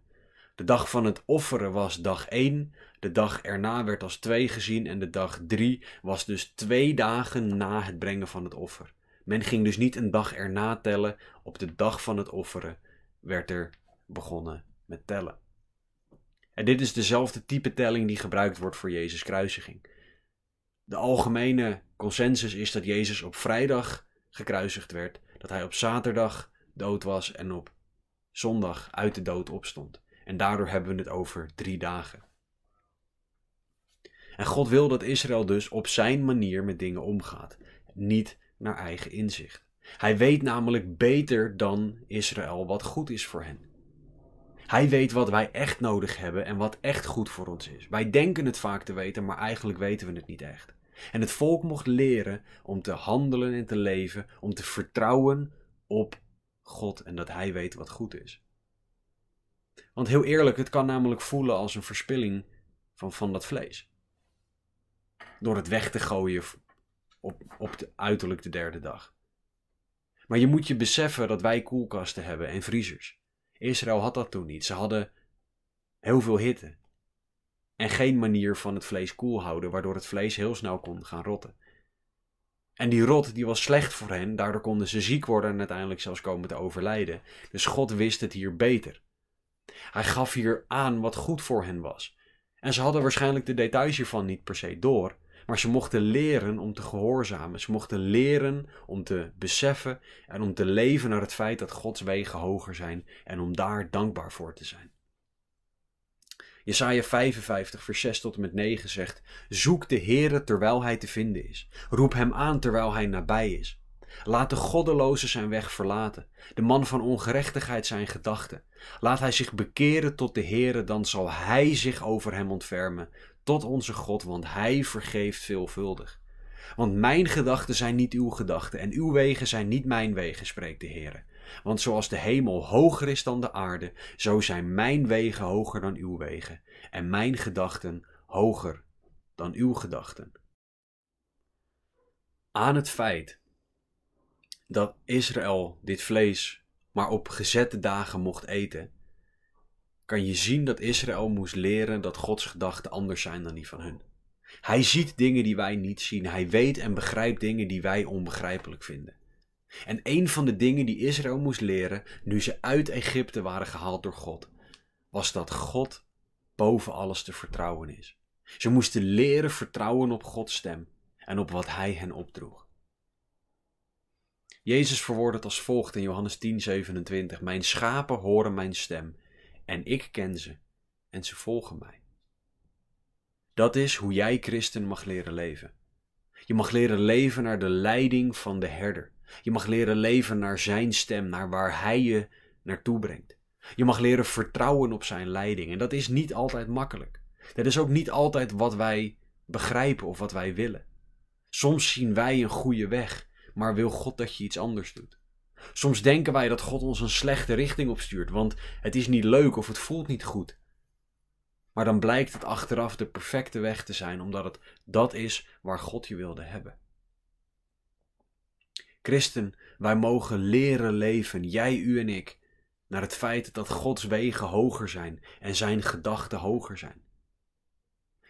De dag van het offeren was dag 1, de dag erna werd als 2 gezien en de dag 3 was dus twee dagen na het brengen van het offer. Men ging dus niet een dag erna tellen, op de dag van het offeren werd er begonnen met tellen. En dit is dezelfde type telling die gebruikt wordt voor Jezus' kruisiging. De algemene consensus is dat Jezus op vrijdag gekruisigd werd, dat hij op zaterdag dood was en op zondag uit de dood opstond. En daardoor hebben we het over drie dagen. En God wil dat Israël dus op zijn manier met dingen omgaat, niet naar eigen inzicht. Hij weet namelijk beter dan Israël wat goed is voor hen. Hij weet wat wij echt nodig hebben en wat echt goed voor ons is. Wij denken het vaak te weten, maar eigenlijk weten we het niet echt. En het volk mocht leren om te handelen en te leven, om te vertrouwen op God en dat Hij weet wat goed is. Want heel eerlijk, het kan namelijk voelen als een verspilling van, van dat vlees. Door het weg te gooien op, op de, uiterlijk de derde dag. Maar je moet je beseffen dat wij koelkasten hebben en vriezers. Israël had dat toen niet. Ze hadden heel veel hitte. En geen manier van het vlees koel houden, waardoor het vlees heel snel kon gaan rotten. En die rot die was slecht voor hen, daardoor konden ze ziek worden en uiteindelijk zelfs komen te overlijden. Dus God wist het hier beter. Hij gaf hier aan wat goed voor hen was. En ze hadden waarschijnlijk de details hiervan niet per se door, maar ze mochten leren om te gehoorzamen. Ze mochten leren om te beseffen en om te leven naar het feit dat Gods wegen hoger zijn en om daar dankbaar voor te zijn. Jesaja 55, vers 6 tot en met 9 zegt: Zoek de Heere terwijl hij te vinden is. Roep hem aan terwijl hij nabij is. Laat de goddeloze zijn weg verlaten, de man van ongerechtigheid zijn gedachten. Laat hij zich bekeren tot de Heere, dan zal hij zich over hem ontfermen, tot onze God, want hij vergeeft veelvuldig. Want mijn gedachten zijn niet uw gedachten en uw wegen zijn niet mijn wegen, spreekt de Heere. Want zoals de hemel hoger is dan de aarde, zo zijn mijn wegen hoger dan uw wegen en mijn gedachten hoger dan uw gedachten. Aan het feit dat Israël dit vlees maar op gezette dagen mocht eten, kan je zien dat Israël moest leren dat Gods gedachten anders zijn dan die van hun. Hij ziet dingen die wij niet zien. Hij weet en begrijpt dingen die wij onbegrijpelijk vinden. En een van de dingen die Israël moest leren nu ze uit Egypte waren gehaald door God, was dat God boven alles te vertrouwen is. Ze moesten leren vertrouwen op Gods stem en op wat Hij hen opdroeg. Jezus verwoordt het als volgt in Johannes 10, 27. Mijn schapen horen mijn stem en ik ken ze en ze volgen mij. Dat is hoe jij christen mag leren leven. Je mag leren leven naar de leiding van de herder. Je mag leren leven naar zijn stem, naar waar hij je naartoe brengt. Je mag leren vertrouwen op zijn leiding. En dat is niet altijd makkelijk. Dat is ook niet altijd wat wij begrijpen of wat wij willen. Soms zien wij een goede weg, maar wil God dat je iets anders doet. Soms denken wij dat God ons een slechte richting opstuurt, want het is niet leuk of het voelt niet goed. Maar dan blijkt het achteraf de perfecte weg te zijn, omdat het dat is waar God je wilde hebben. Christen, wij mogen leren leven, jij, u en ik, naar het feit dat Gods wegen hoger zijn en zijn gedachten hoger zijn.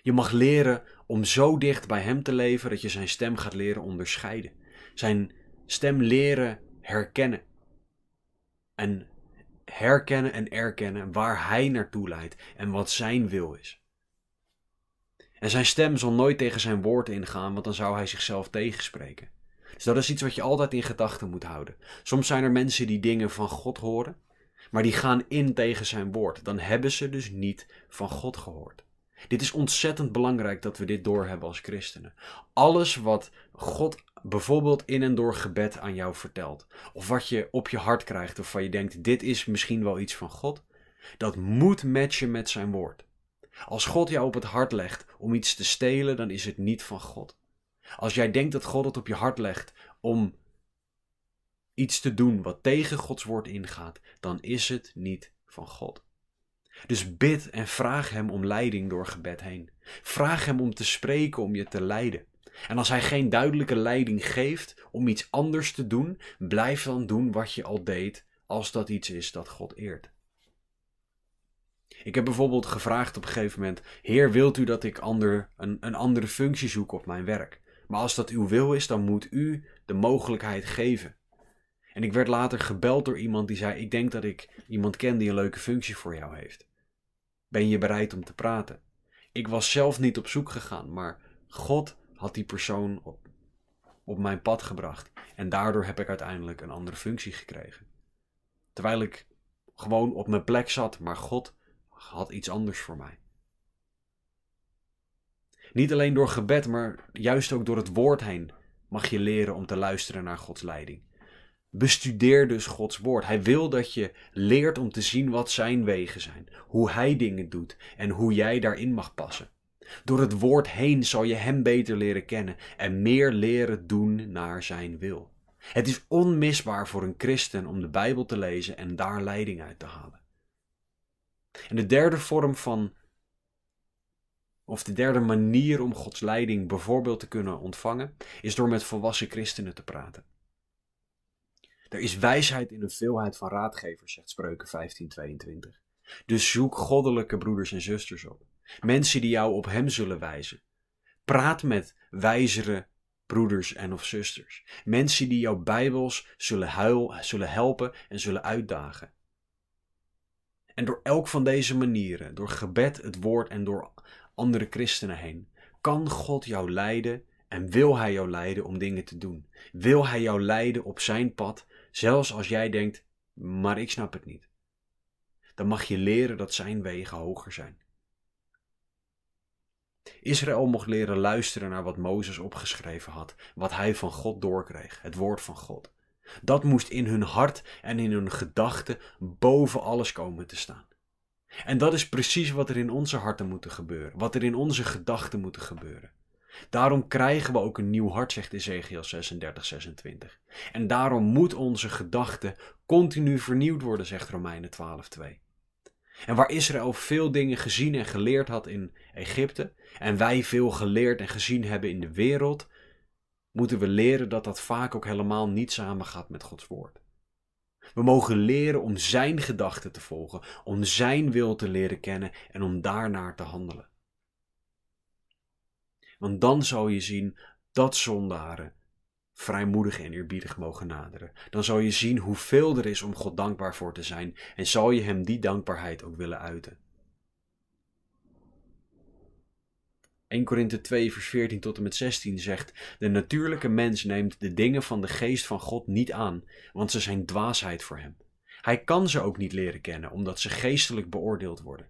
Je mag leren om zo dicht bij Hem te leven dat je Zijn stem gaat leren onderscheiden. Zijn stem leren herkennen. En herkennen en erkennen waar Hij naartoe leidt en wat Zijn wil is. En zijn stem zal nooit tegen zijn woord ingaan, want dan zou hij zichzelf tegenspreken. Dus dat is iets wat je altijd in gedachten moet houden. Soms zijn er mensen die dingen van God horen, maar die gaan in tegen zijn woord. Dan hebben ze dus niet van God gehoord. Dit is ontzettend belangrijk dat we dit doorhebben als christenen. Alles wat God bijvoorbeeld in en door gebed aan jou vertelt, of wat je op je hart krijgt, of van je denkt: dit is misschien wel iets van God, dat moet matchen met zijn woord. Als God jou op het hart legt om iets te stelen, dan is het niet van God. Als jij denkt dat God het op je hart legt om iets te doen wat tegen Gods woord ingaat, dan is het niet van God. Dus bid en vraag Hem om leiding door gebed heen. Vraag Hem om te spreken, om je te leiden. En als Hij geen duidelijke leiding geeft om iets anders te doen, blijf dan doen wat je al deed, als dat iets is dat God eert. Ik heb bijvoorbeeld gevraagd op een gegeven moment: Heer, wilt u dat ik ander, een, een andere functie zoek op mijn werk? Maar als dat uw wil is, dan moet u de mogelijkheid geven. En ik werd later gebeld door iemand die zei: Ik denk dat ik iemand ken die een leuke functie voor jou heeft. Ben je bereid om te praten? Ik was zelf niet op zoek gegaan, maar God had die persoon op, op mijn pad gebracht. En daardoor heb ik uiteindelijk een andere functie gekregen. Terwijl ik gewoon op mijn plek zat, maar God had iets anders voor mij. Niet alleen door gebed, maar juist ook door het woord heen mag je leren om te luisteren naar Gods leiding. Bestudeer dus Gods woord. Hij wil dat je leert om te zien wat zijn wegen zijn, hoe hij dingen doet en hoe jij daarin mag passen. Door het woord heen zal je hem beter leren kennen en meer leren doen naar zijn wil. Het is onmisbaar voor een christen om de Bijbel te lezen en daar leiding uit te halen. En de derde vorm van of de derde manier om Gods leiding bijvoorbeeld te kunnen ontvangen, is door met volwassen christenen te praten. Er is wijsheid in een veelheid van raadgevers, zegt Spreuken 1522. Dus zoek goddelijke broeders en zusters op. Mensen die jou op hem zullen wijzen. Praat met wijzere broeders en of zusters. Mensen die jouw bijbels zullen, huil, zullen helpen en zullen uitdagen. En door elk van deze manieren, door gebed, het woord en door andere christenen heen? Kan God jou leiden en wil Hij jou leiden om dingen te doen? Wil Hij jou leiden op zijn pad, zelfs als jij denkt, maar ik snap het niet? Dan mag je leren dat zijn wegen hoger zijn. Israël mocht leren luisteren naar wat Mozes opgeschreven had, wat hij van God doorkreeg, het woord van God. Dat moest in hun hart en in hun gedachten boven alles komen te staan. En dat is precies wat er in onze harten moet gebeuren, wat er in onze gedachten moet gebeuren. Daarom krijgen we ook een nieuw hart, zegt Ezekiel 36, 26. En daarom moet onze gedachte continu vernieuwd worden, zegt Romeinen 12, 2. En waar Israël veel dingen gezien en geleerd had in Egypte, en wij veel geleerd en gezien hebben in de wereld, moeten we leren dat dat vaak ook helemaal niet samengaat met Gods woord. We mogen leren om Zijn gedachten te volgen, om Zijn wil te leren kennen en om daarnaar te handelen. Want dan zal je zien dat zondaren vrijmoedig en eerbiedig mogen naderen. Dan zal je zien hoeveel er is om God dankbaar voor te zijn en zal je Hem die dankbaarheid ook willen uiten. 1 Korinthe 2, vers 14 tot en met 16 zegt: De natuurlijke mens neemt de dingen van de geest van God niet aan, want ze zijn dwaasheid voor hem. Hij kan ze ook niet leren kennen, omdat ze geestelijk beoordeeld worden.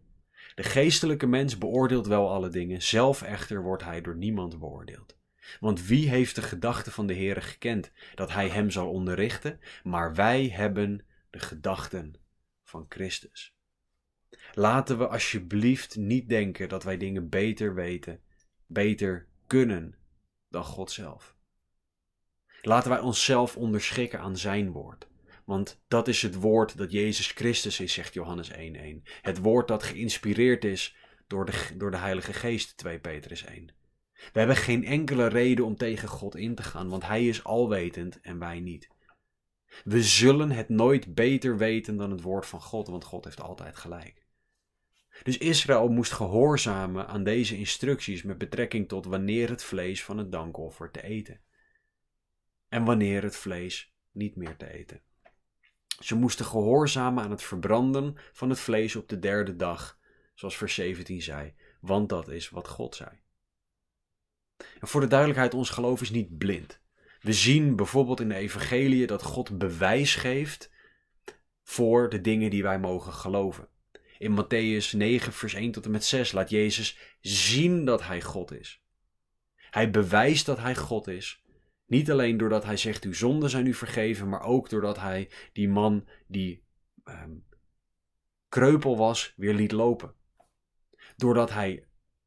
De geestelijke mens beoordeelt wel alle dingen, zelf echter wordt hij door niemand beoordeeld. Want wie heeft de gedachten van de Heere gekend, dat hij hem zal onderrichten? Maar wij hebben de gedachten van Christus. Laten we alsjeblieft niet denken dat wij dingen beter weten beter kunnen dan God zelf. Laten wij onszelf onderschikken aan Zijn woord. Want dat is het woord dat Jezus Christus is, zegt Johannes 1:1. Het woord dat geïnspireerd is door de, door de Heilige Geest, 2 Petrus 1. We hebben geen enkele reden om tegen God in te gaan, want Hij is alwetend en wij niet. We zullen het nooit beter weten dan het woord van God, want God heeft altijd gelijk. Dus Israël moest gehoorzamen aan deze instructies met betrekking tot wanneer het vlees van het dankoffer te eten. En wanneer het vlees niet meer te eten. Ze moesten gehoorzamen aan het verbranden van het vlees op de derde dag, zoals vers 17 zei, want dat is wat God zei. En voor de duidelijkheid, ons geloof is niet blind. We zien bijvoorbeeld in de evangelie dat God bewijs geeft voor de dingen die wij mogen geloven. In Matthäus 9, vers 1 tot en met 6 laat Jezus zien dat hij God is. Hij bewijst dat hij God is. Niet alleen doordat hij zegt: Uw zonden zijn u vergeven, maar ook doordat hij die man die ehm, kreupel was, weer liet lopen. Doordat hij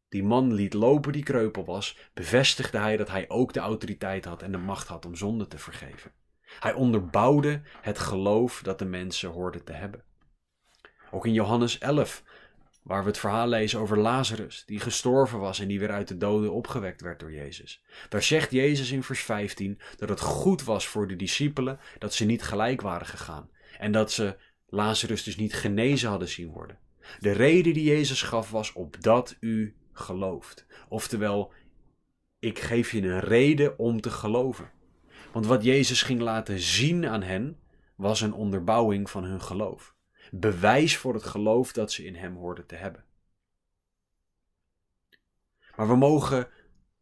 die man liet lopen die kreupel was, bevestigde hij dat hij ook de autoriteit had en de macht had om zonden te vergeven. Hij onderbouwde het geloof dat de mensen hoorden te hebben. Ook in Johannes 11, waar we het verhaal lezen over Lazarus, die gestorven was en die weer uit de doden opgewekt werd door Jezus. Daar zegt Jezus in vers 15 dat het goed was voor de discipelen dat ze niet gelijk waren gegaan en dat ze Lazarus dus niet genezen hadden zien worden. De reden die Jezus gaf was opdat u gelooft. Oftewel, ik geef je een reden om te geloven. Want wat Jezus ging laten zien aan hen was een onderbouwing van hun geloof bewijs voor het geloof dat ze in Hem hoorden te hebben. Maar we mogen,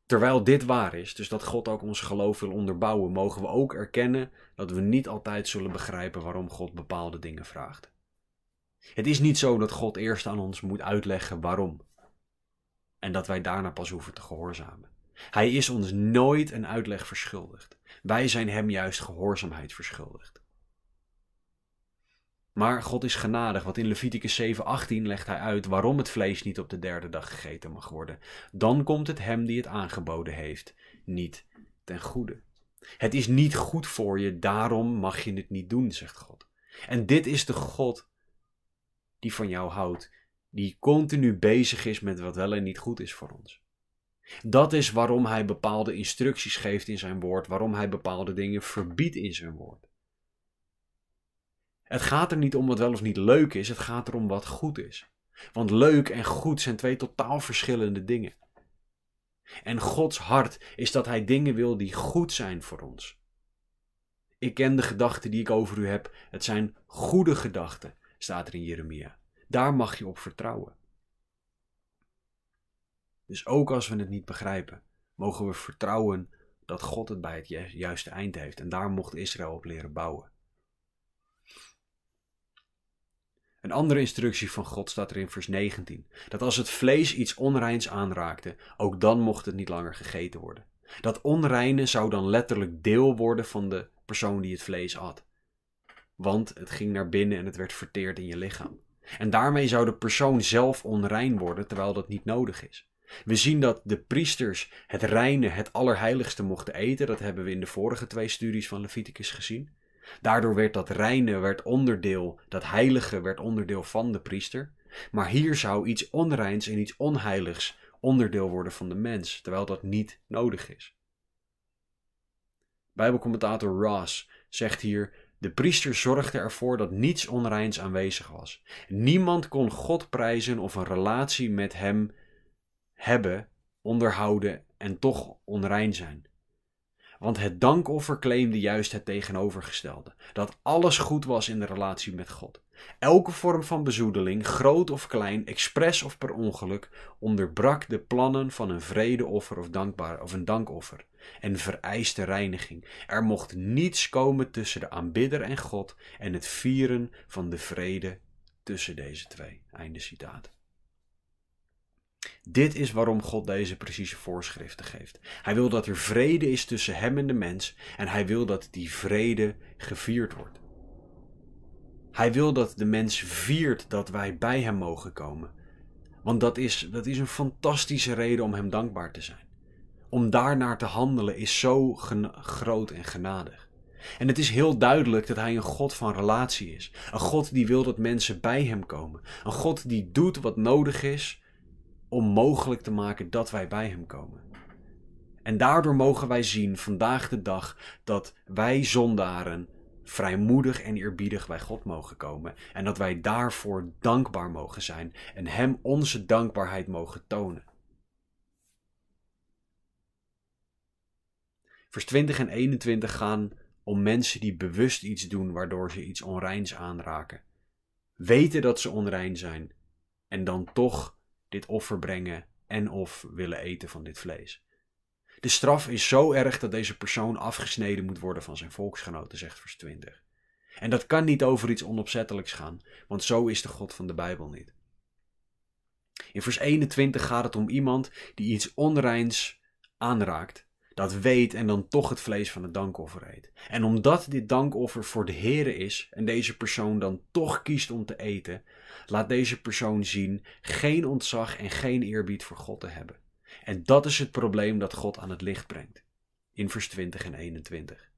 terwijl dit waar is, dus dat God ook ons geloof wil onderbouwen, mogen we ook erkennen dat we niet altijd zullen begrijpen waarom God bepaalde dingen vraagt. Het is niet zo dat God eerst aan ons moet uitleggen waarom. En dat wij daarna pas hoeven te gehoorzamen. Hij is ons nooit een uitleg verschuldigd. Wij zijn Hem juist gehoorzaamheid verschuldigd. Maar God is genadig, want in Leviticus 7:18 legt hij uit waarom het vlees niet op de derde dag gegeten mag worden. Dan komt het hem die het aangeboden heeft niet ten goede. Het is niet goed voor je, daarom mag je het niet doen, zegt God. En dit is de God die van jou houdt, die continu bezig is met wat wel en niet goed is voor ons. Dat is waarom hij bepaalde instructies geeft in zijn woord, waarom hij bepaalde dingen verbiedt in zijn woord. Het gaat er niet om wat wel of niet leuk is, het gaat erom wat goed is. Want leuk en goed zijn twee totaal verschillende dingen. En Gods hart is dat Hij dingen wil die goed zijn voor ons. Ik ken de gedachten die ik over u heb. Het zijn goede gedachten, staat er in Jeremia. Daar mag je op vertrouwen. Dus ook als we het niet begrijpen, mogen we vertrouwen dat God het bij het juiste eind heeft. En daar mocht Israël op leren bouwen. Een andere instructie van God staat er in vers 19: dat als het vlees iets onreins aanraakte, ook dan mocht het niet langer gegeten worden. Dat onreine zou dan letterlijk deel worden van de persoon die het vlees at. Want het ging naar binnen en het werd verteerd in je lichaam. En daarmee zou de persoon zelf onrein worden, terwijl dat niet nodig is. We zien dat de priesters het reine, het allerheiligste mochten eten. Dat hebben we in de vorige twee studies van Leviticus gezien. Daardoor werd dat reine werd onderdeel, dat heilige werd onderdeel van de priester. Maar hier zou iets onreins en iets onheiligs onderdeel worden van de mens, terwijl dat niet nodig is. Bijbelcommentator Ross zegt hier: De priester zorgde ervoor dat niets onreins aanwezig was. Niemand kon God prijzen of een relatie met hem hebben, onderhouden en toch onrein zijn. Want het dankoffer claimde juist het tegenovergestelde: dat alles goed was in de relatie met God. Elke vorm van bezoedeling, groot of klein, expres of per ongeluk, onderbrak de plannen van een vredeoffer of, dankbaar, of een dankoffer en vereiste reiniging. Er mocht niets komen tussen de aanbidder en God en het vieren van de vrede tussen deze twee. Einde citaat. Dit is waarom God deze precieze voorschriften geeft. Hij wil dat er vrede is tussen hem en de mens en hij wil dat die vrede gevierd wordt. Hij wil dat de mens viert dat wij bij hem mogen komen. Want dat is, dat is een fantastische reden om hem dankbaar te zijn. Om daarnaar te handelen is zo groot en genadig. En het is heel duidelijk dat hij een God van relatie is. Een God die wil dat mensen bij hem komen. Een God die doet wat nodig is om mogelijk te maken dat wij bij Hem komen. En daardoor mogen wij zien vandaag de dag dat wij zondaren vrijmoedig en eerbiedig bij God mogen komen en dat wij daarvoor dankbaar mogen zijn en Hem onze dankbaarheid mogen tonen. Vers 20 en 21 gaan om mensen die bewust iets doen waardoor ze iets onreins aanraken, weten dat ze onrein zijn en dan toch dit offer brengen en of willen eten van dit vlees. De straf is zo erg dat deze persoon afgesneden moet worden van zijn volksgenoten, zegt vers 20. En dat kan niet over iets onopzettelijks gaan, want zo is de God van de Bijbel niet. In vers 21 gaat het om iemand die iets onreins aanraakt dat weet en dan toch het vlees van het dankoffer eet. En omdat dit dankoffer voor de Here is en deze persoon dan toch kiest om te eten, laat deze persoon zien geen ontzag en geen eerbied voor God te hebben. En dat is het probleem dat God aan het licht brengt. In vers 20 en 21.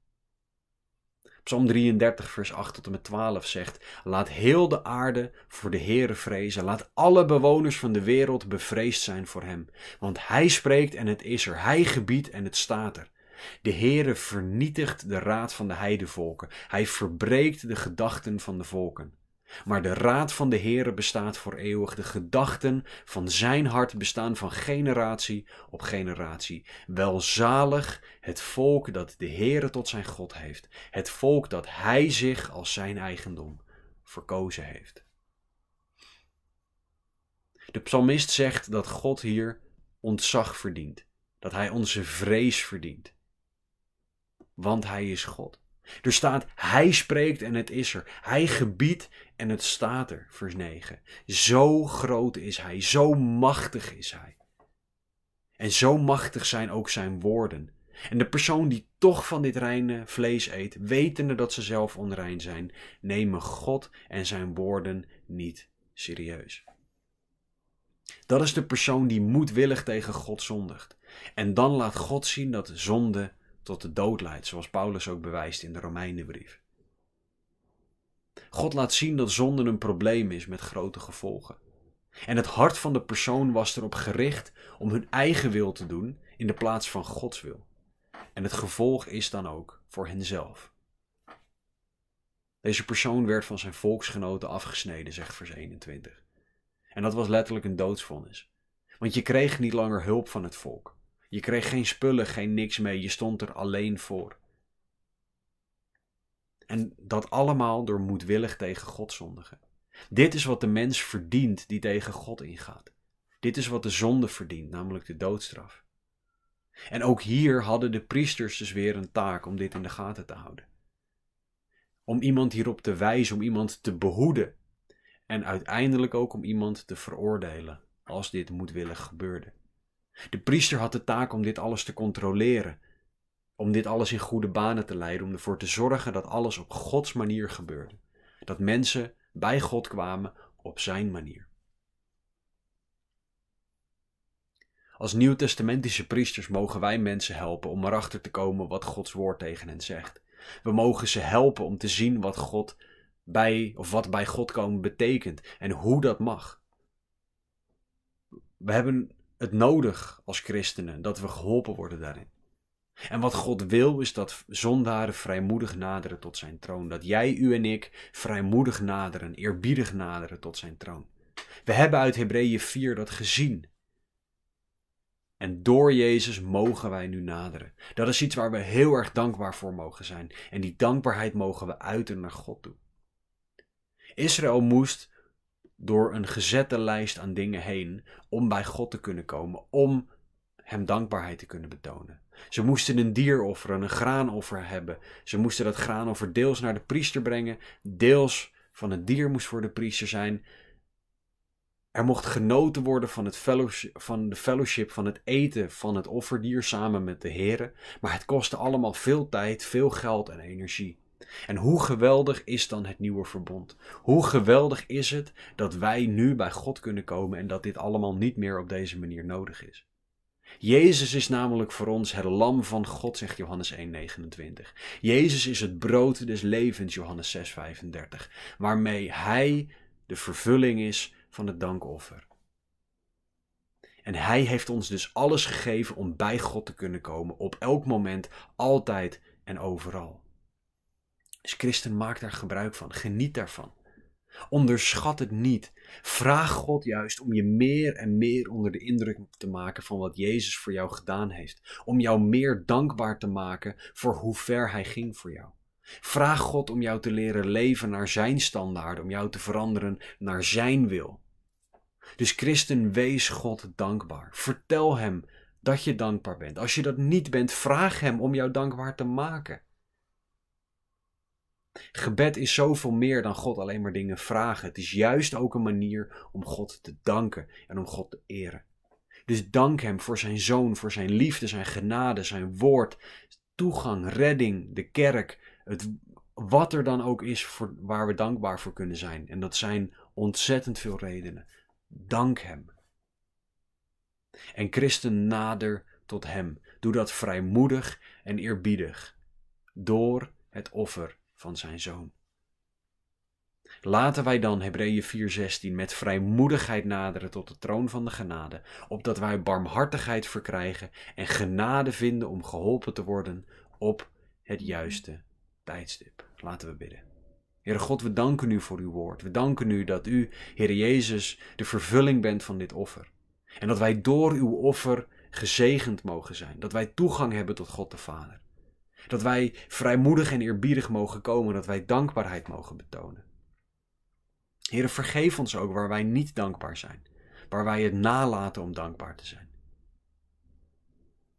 Psalm 33, vers 8 tot en met 12 zegt: Laat heel de aarde voor de Heere vrezen. Laat alle bewoners van de wereld bevreesd zijn voor hem. Want hij spreekt en het is er. Hij gebiedt en het staat er. De Heere vernietigt de raad van de heidevolken. Hij verbreekt de gedachten van de volken. Maar de raad van de Heere bestaat voor eeuwig. De gedachten van zijn hart bestaan van generatie op generatie. Welzalig het volk dat de Heere tot zijn God heeft. Het volk dat hij zich als zijn eigendom verkozen heeft. De psalmist zegt dat God hier ontzag verdient. Dat hij onze vrees verdient. Want hij is God. Er staat, hij spreekt en het is er. Hij gebiedt en het staat er, vers 9. Zo groot is hij, zo machtig is hij. En zo machtig zijn ook zijn woorden. En de persoon die toch van dit reine vlees eet, wetende dat ze zelf onrein zijn, nemen God en zijn woorden niet serieus. Dat is de persoon die moedwillig tegen God zondigt. En dan laat God zien dat zonde tot de dood leidt, zoals Paulus ook bewijst in de Romeinenbrief. God laat zien dat zonde een probleem is met grote gevolgen. En het hart van de persoon was erop gericht om hun eigen wil te doen in de plaats van Gods wil. En het gevolg is dan ook voor henzelf. Deze persoon werd van zijn volksgenoten afgesneden, zegt vers 21. En dat was letterlijk een doodsvonnis. Want je kreeg niet langer hulp van het volk. Je kreeg geen spullen, geen niks mee, je stond er alleen voor. En dat allemaal door moedwillig tegen God zondigen. Dit is wat de mens verdient die tegen God ingaat. Dit is wat de zonde verdient, namelijk de doodstraf. En ook hier hadden de priesters dus weer een taak om dit in de gaten te houden. Om iemand hierop te wijzen, om iemand te behoeden. En uiteindelijk ook om iemand te veroordelen als dit moedwillig gebeurde. De priester had de taak om dit alles te controleren, om dit alles in goede banen te leiden, om ervoor te zorgen dat alles op Gods manier gebeurde. Dat mensen bij God kwamen op zijn manier. Als nieuwtestamentische priesters mogen wij mensen helpen om erachter te komen wat Gods woord tegen hen zegt. We mogen ze helpen om te zien wat God bij of wat bij God komen betekent en hoe dat mag. We hebben het nodig als christenen dat we geholpen worden daarin. En wat God wil is dat zondaren vrijmoedig naderen tot zijn troon. Dat jij, u en ik vrijmoedig naderen, eerbiedig naderen tot zijn troon. We hebben uit Hebreeën 4 dat gezien. En door Jezus mogen wij nu naderen. Dat is iets waar we heel erg dankbaar voor mogen zijn. En die dankbaarheid mogen we uiten naar God toe. Israël moest door een gezette lijst aan dingen heen om bij God te kunnen komen, om Hem dankbaarheid te kunnen betonen. Ze moesten een dier offeren, een graanoffer hebben. Ze moesten dat graanoffer deels naar de priester brengen, deels van het dier moest voor de priester zijn. Er mocht genoten worden van, het fellowship, van de fellowship, van het eten van het offerdier samen met de heren. Maar het kostte allemaal veel tijd, veel geld en energie. En hoe geweldig is dan het nieuwe verbond? Hoe geweldig is het dat wij nu bij God kunnen komen en dat dit allemaal niet meer op deze manier nodig is? Jezus is namelijk voor ons het lam van God, zegt Johannes 1,29. Jezus is het brood des levens, Johannes 6,35, waarmee Hij de vervulling is van het dankoffer. En Hij heeft ons dus alles gegeven om bij God te kunnen komen, op elk moment, altijd en overal. Dus christen, maak daar gebruik van, geniet daarvan. Onderschat het niet. Vraag God juist om je meer en meer onder de indruk te maken van wat Jezus voor jou gedaan heeft. Om jou meer dankbaar te maken voor hoe ver Hij ging voor jou. Vraag God om jou te leren leven naar Zijn standaard, om jou te veranderen naar Zijn wil. Dus christen, wees God dankbaar. Vertel Hem dat je dankbaar bent. Als je dat niet bent, vraag Hem om jou dankbaar te maken. Gebed is zoveel meer dan God alleen maar dingen vragen. Het is juist ook een manier om God te danken en om God te eren. Dus dank Hem voor Zijn Zoon, voor Zijn liefde, Zijn genade, Zijn woord, toegang, redding, de kerk, het, wat er dan ook is voor, waar we dankbaar voor kunnen zijn. En dat zijn ontzettend veel redenen. Dank Hem. En christen nader tot Hem. Doe dat vrijmoedig en eerbiedig. Door het offer van zijn zoon. Laten wij dan Hebreeën 4:16 met vrijmoedigheid naderen tot de troon van de genade, opdat wij barmhartigheid verkrijgen en genade vinden om geholpen te worden op het juiste tijdstip. Laten we bidden. Heere God, we danken u voor uw woord. We danken u dat u, Heer Jezus, de vervulling bent van dit offer. En dat wij door uw offer gezegend mogen zijn. Dat wij toegang hebben tot God de Vader. Dat wij vrijmoedig en eerbiedig mogen komen, dat wij dankbaarheid mogen betonen. Heer, vergeef ons ook waar wij niet dankbaar zijn, waar wij het nalaten om dankbaar te zijn.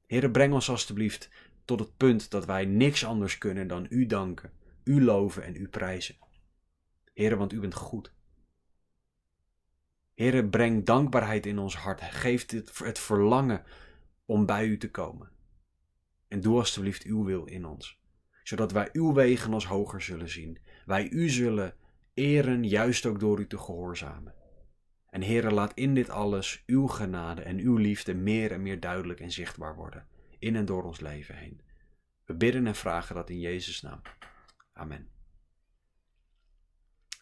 Heere breng ons alstublieft tot het punt dat wij niks anders kunnen dan U danken, U loven en U prijzen. Heer, want U bent goed. Heere breng dankbaarheid in ons hart. Geef het verlangen om bij U te komen. En doe alstublieft uw wil in ons, zodat wij uw wegen als hoger zullen zien. Wij u zullen eren, juist ook door u te gehoorzamen. En Heere, laat in dit alles uw genade en uw liefde meer en meer duidelijk en zichtbaar worden, in en door ons leven heen. We bidden en vragen dat in Jezus' naam. Amen.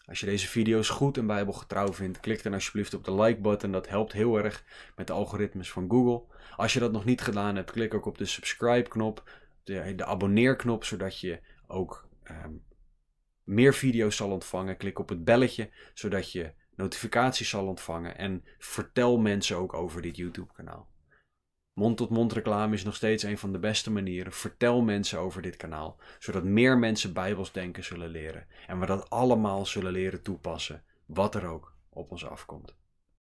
Als je deze video's goed en bijbelgetrouw vindt, klik dan alsjeblieft op de like-button. Dat helpt heel erg met de algoritmes van Google. Als je dat nog niet gedaan hebt, klik ook op de subscribe-knop, de, de zodat je ook ehm, meer video's zal ontvangen. Klik op het belletje, zodat je notificaties zal ontvangen. En vertel mensen ook over dit YouTube-kanaal. Mond-tot-mond reclame is nog steeds een van de beste manieren. Vertel mensen over dit kanaal, zodat meer mensen Bijbels denken zullen leren en we dat allemaal zullen leren toepassen, wat er ook op ons afkomt.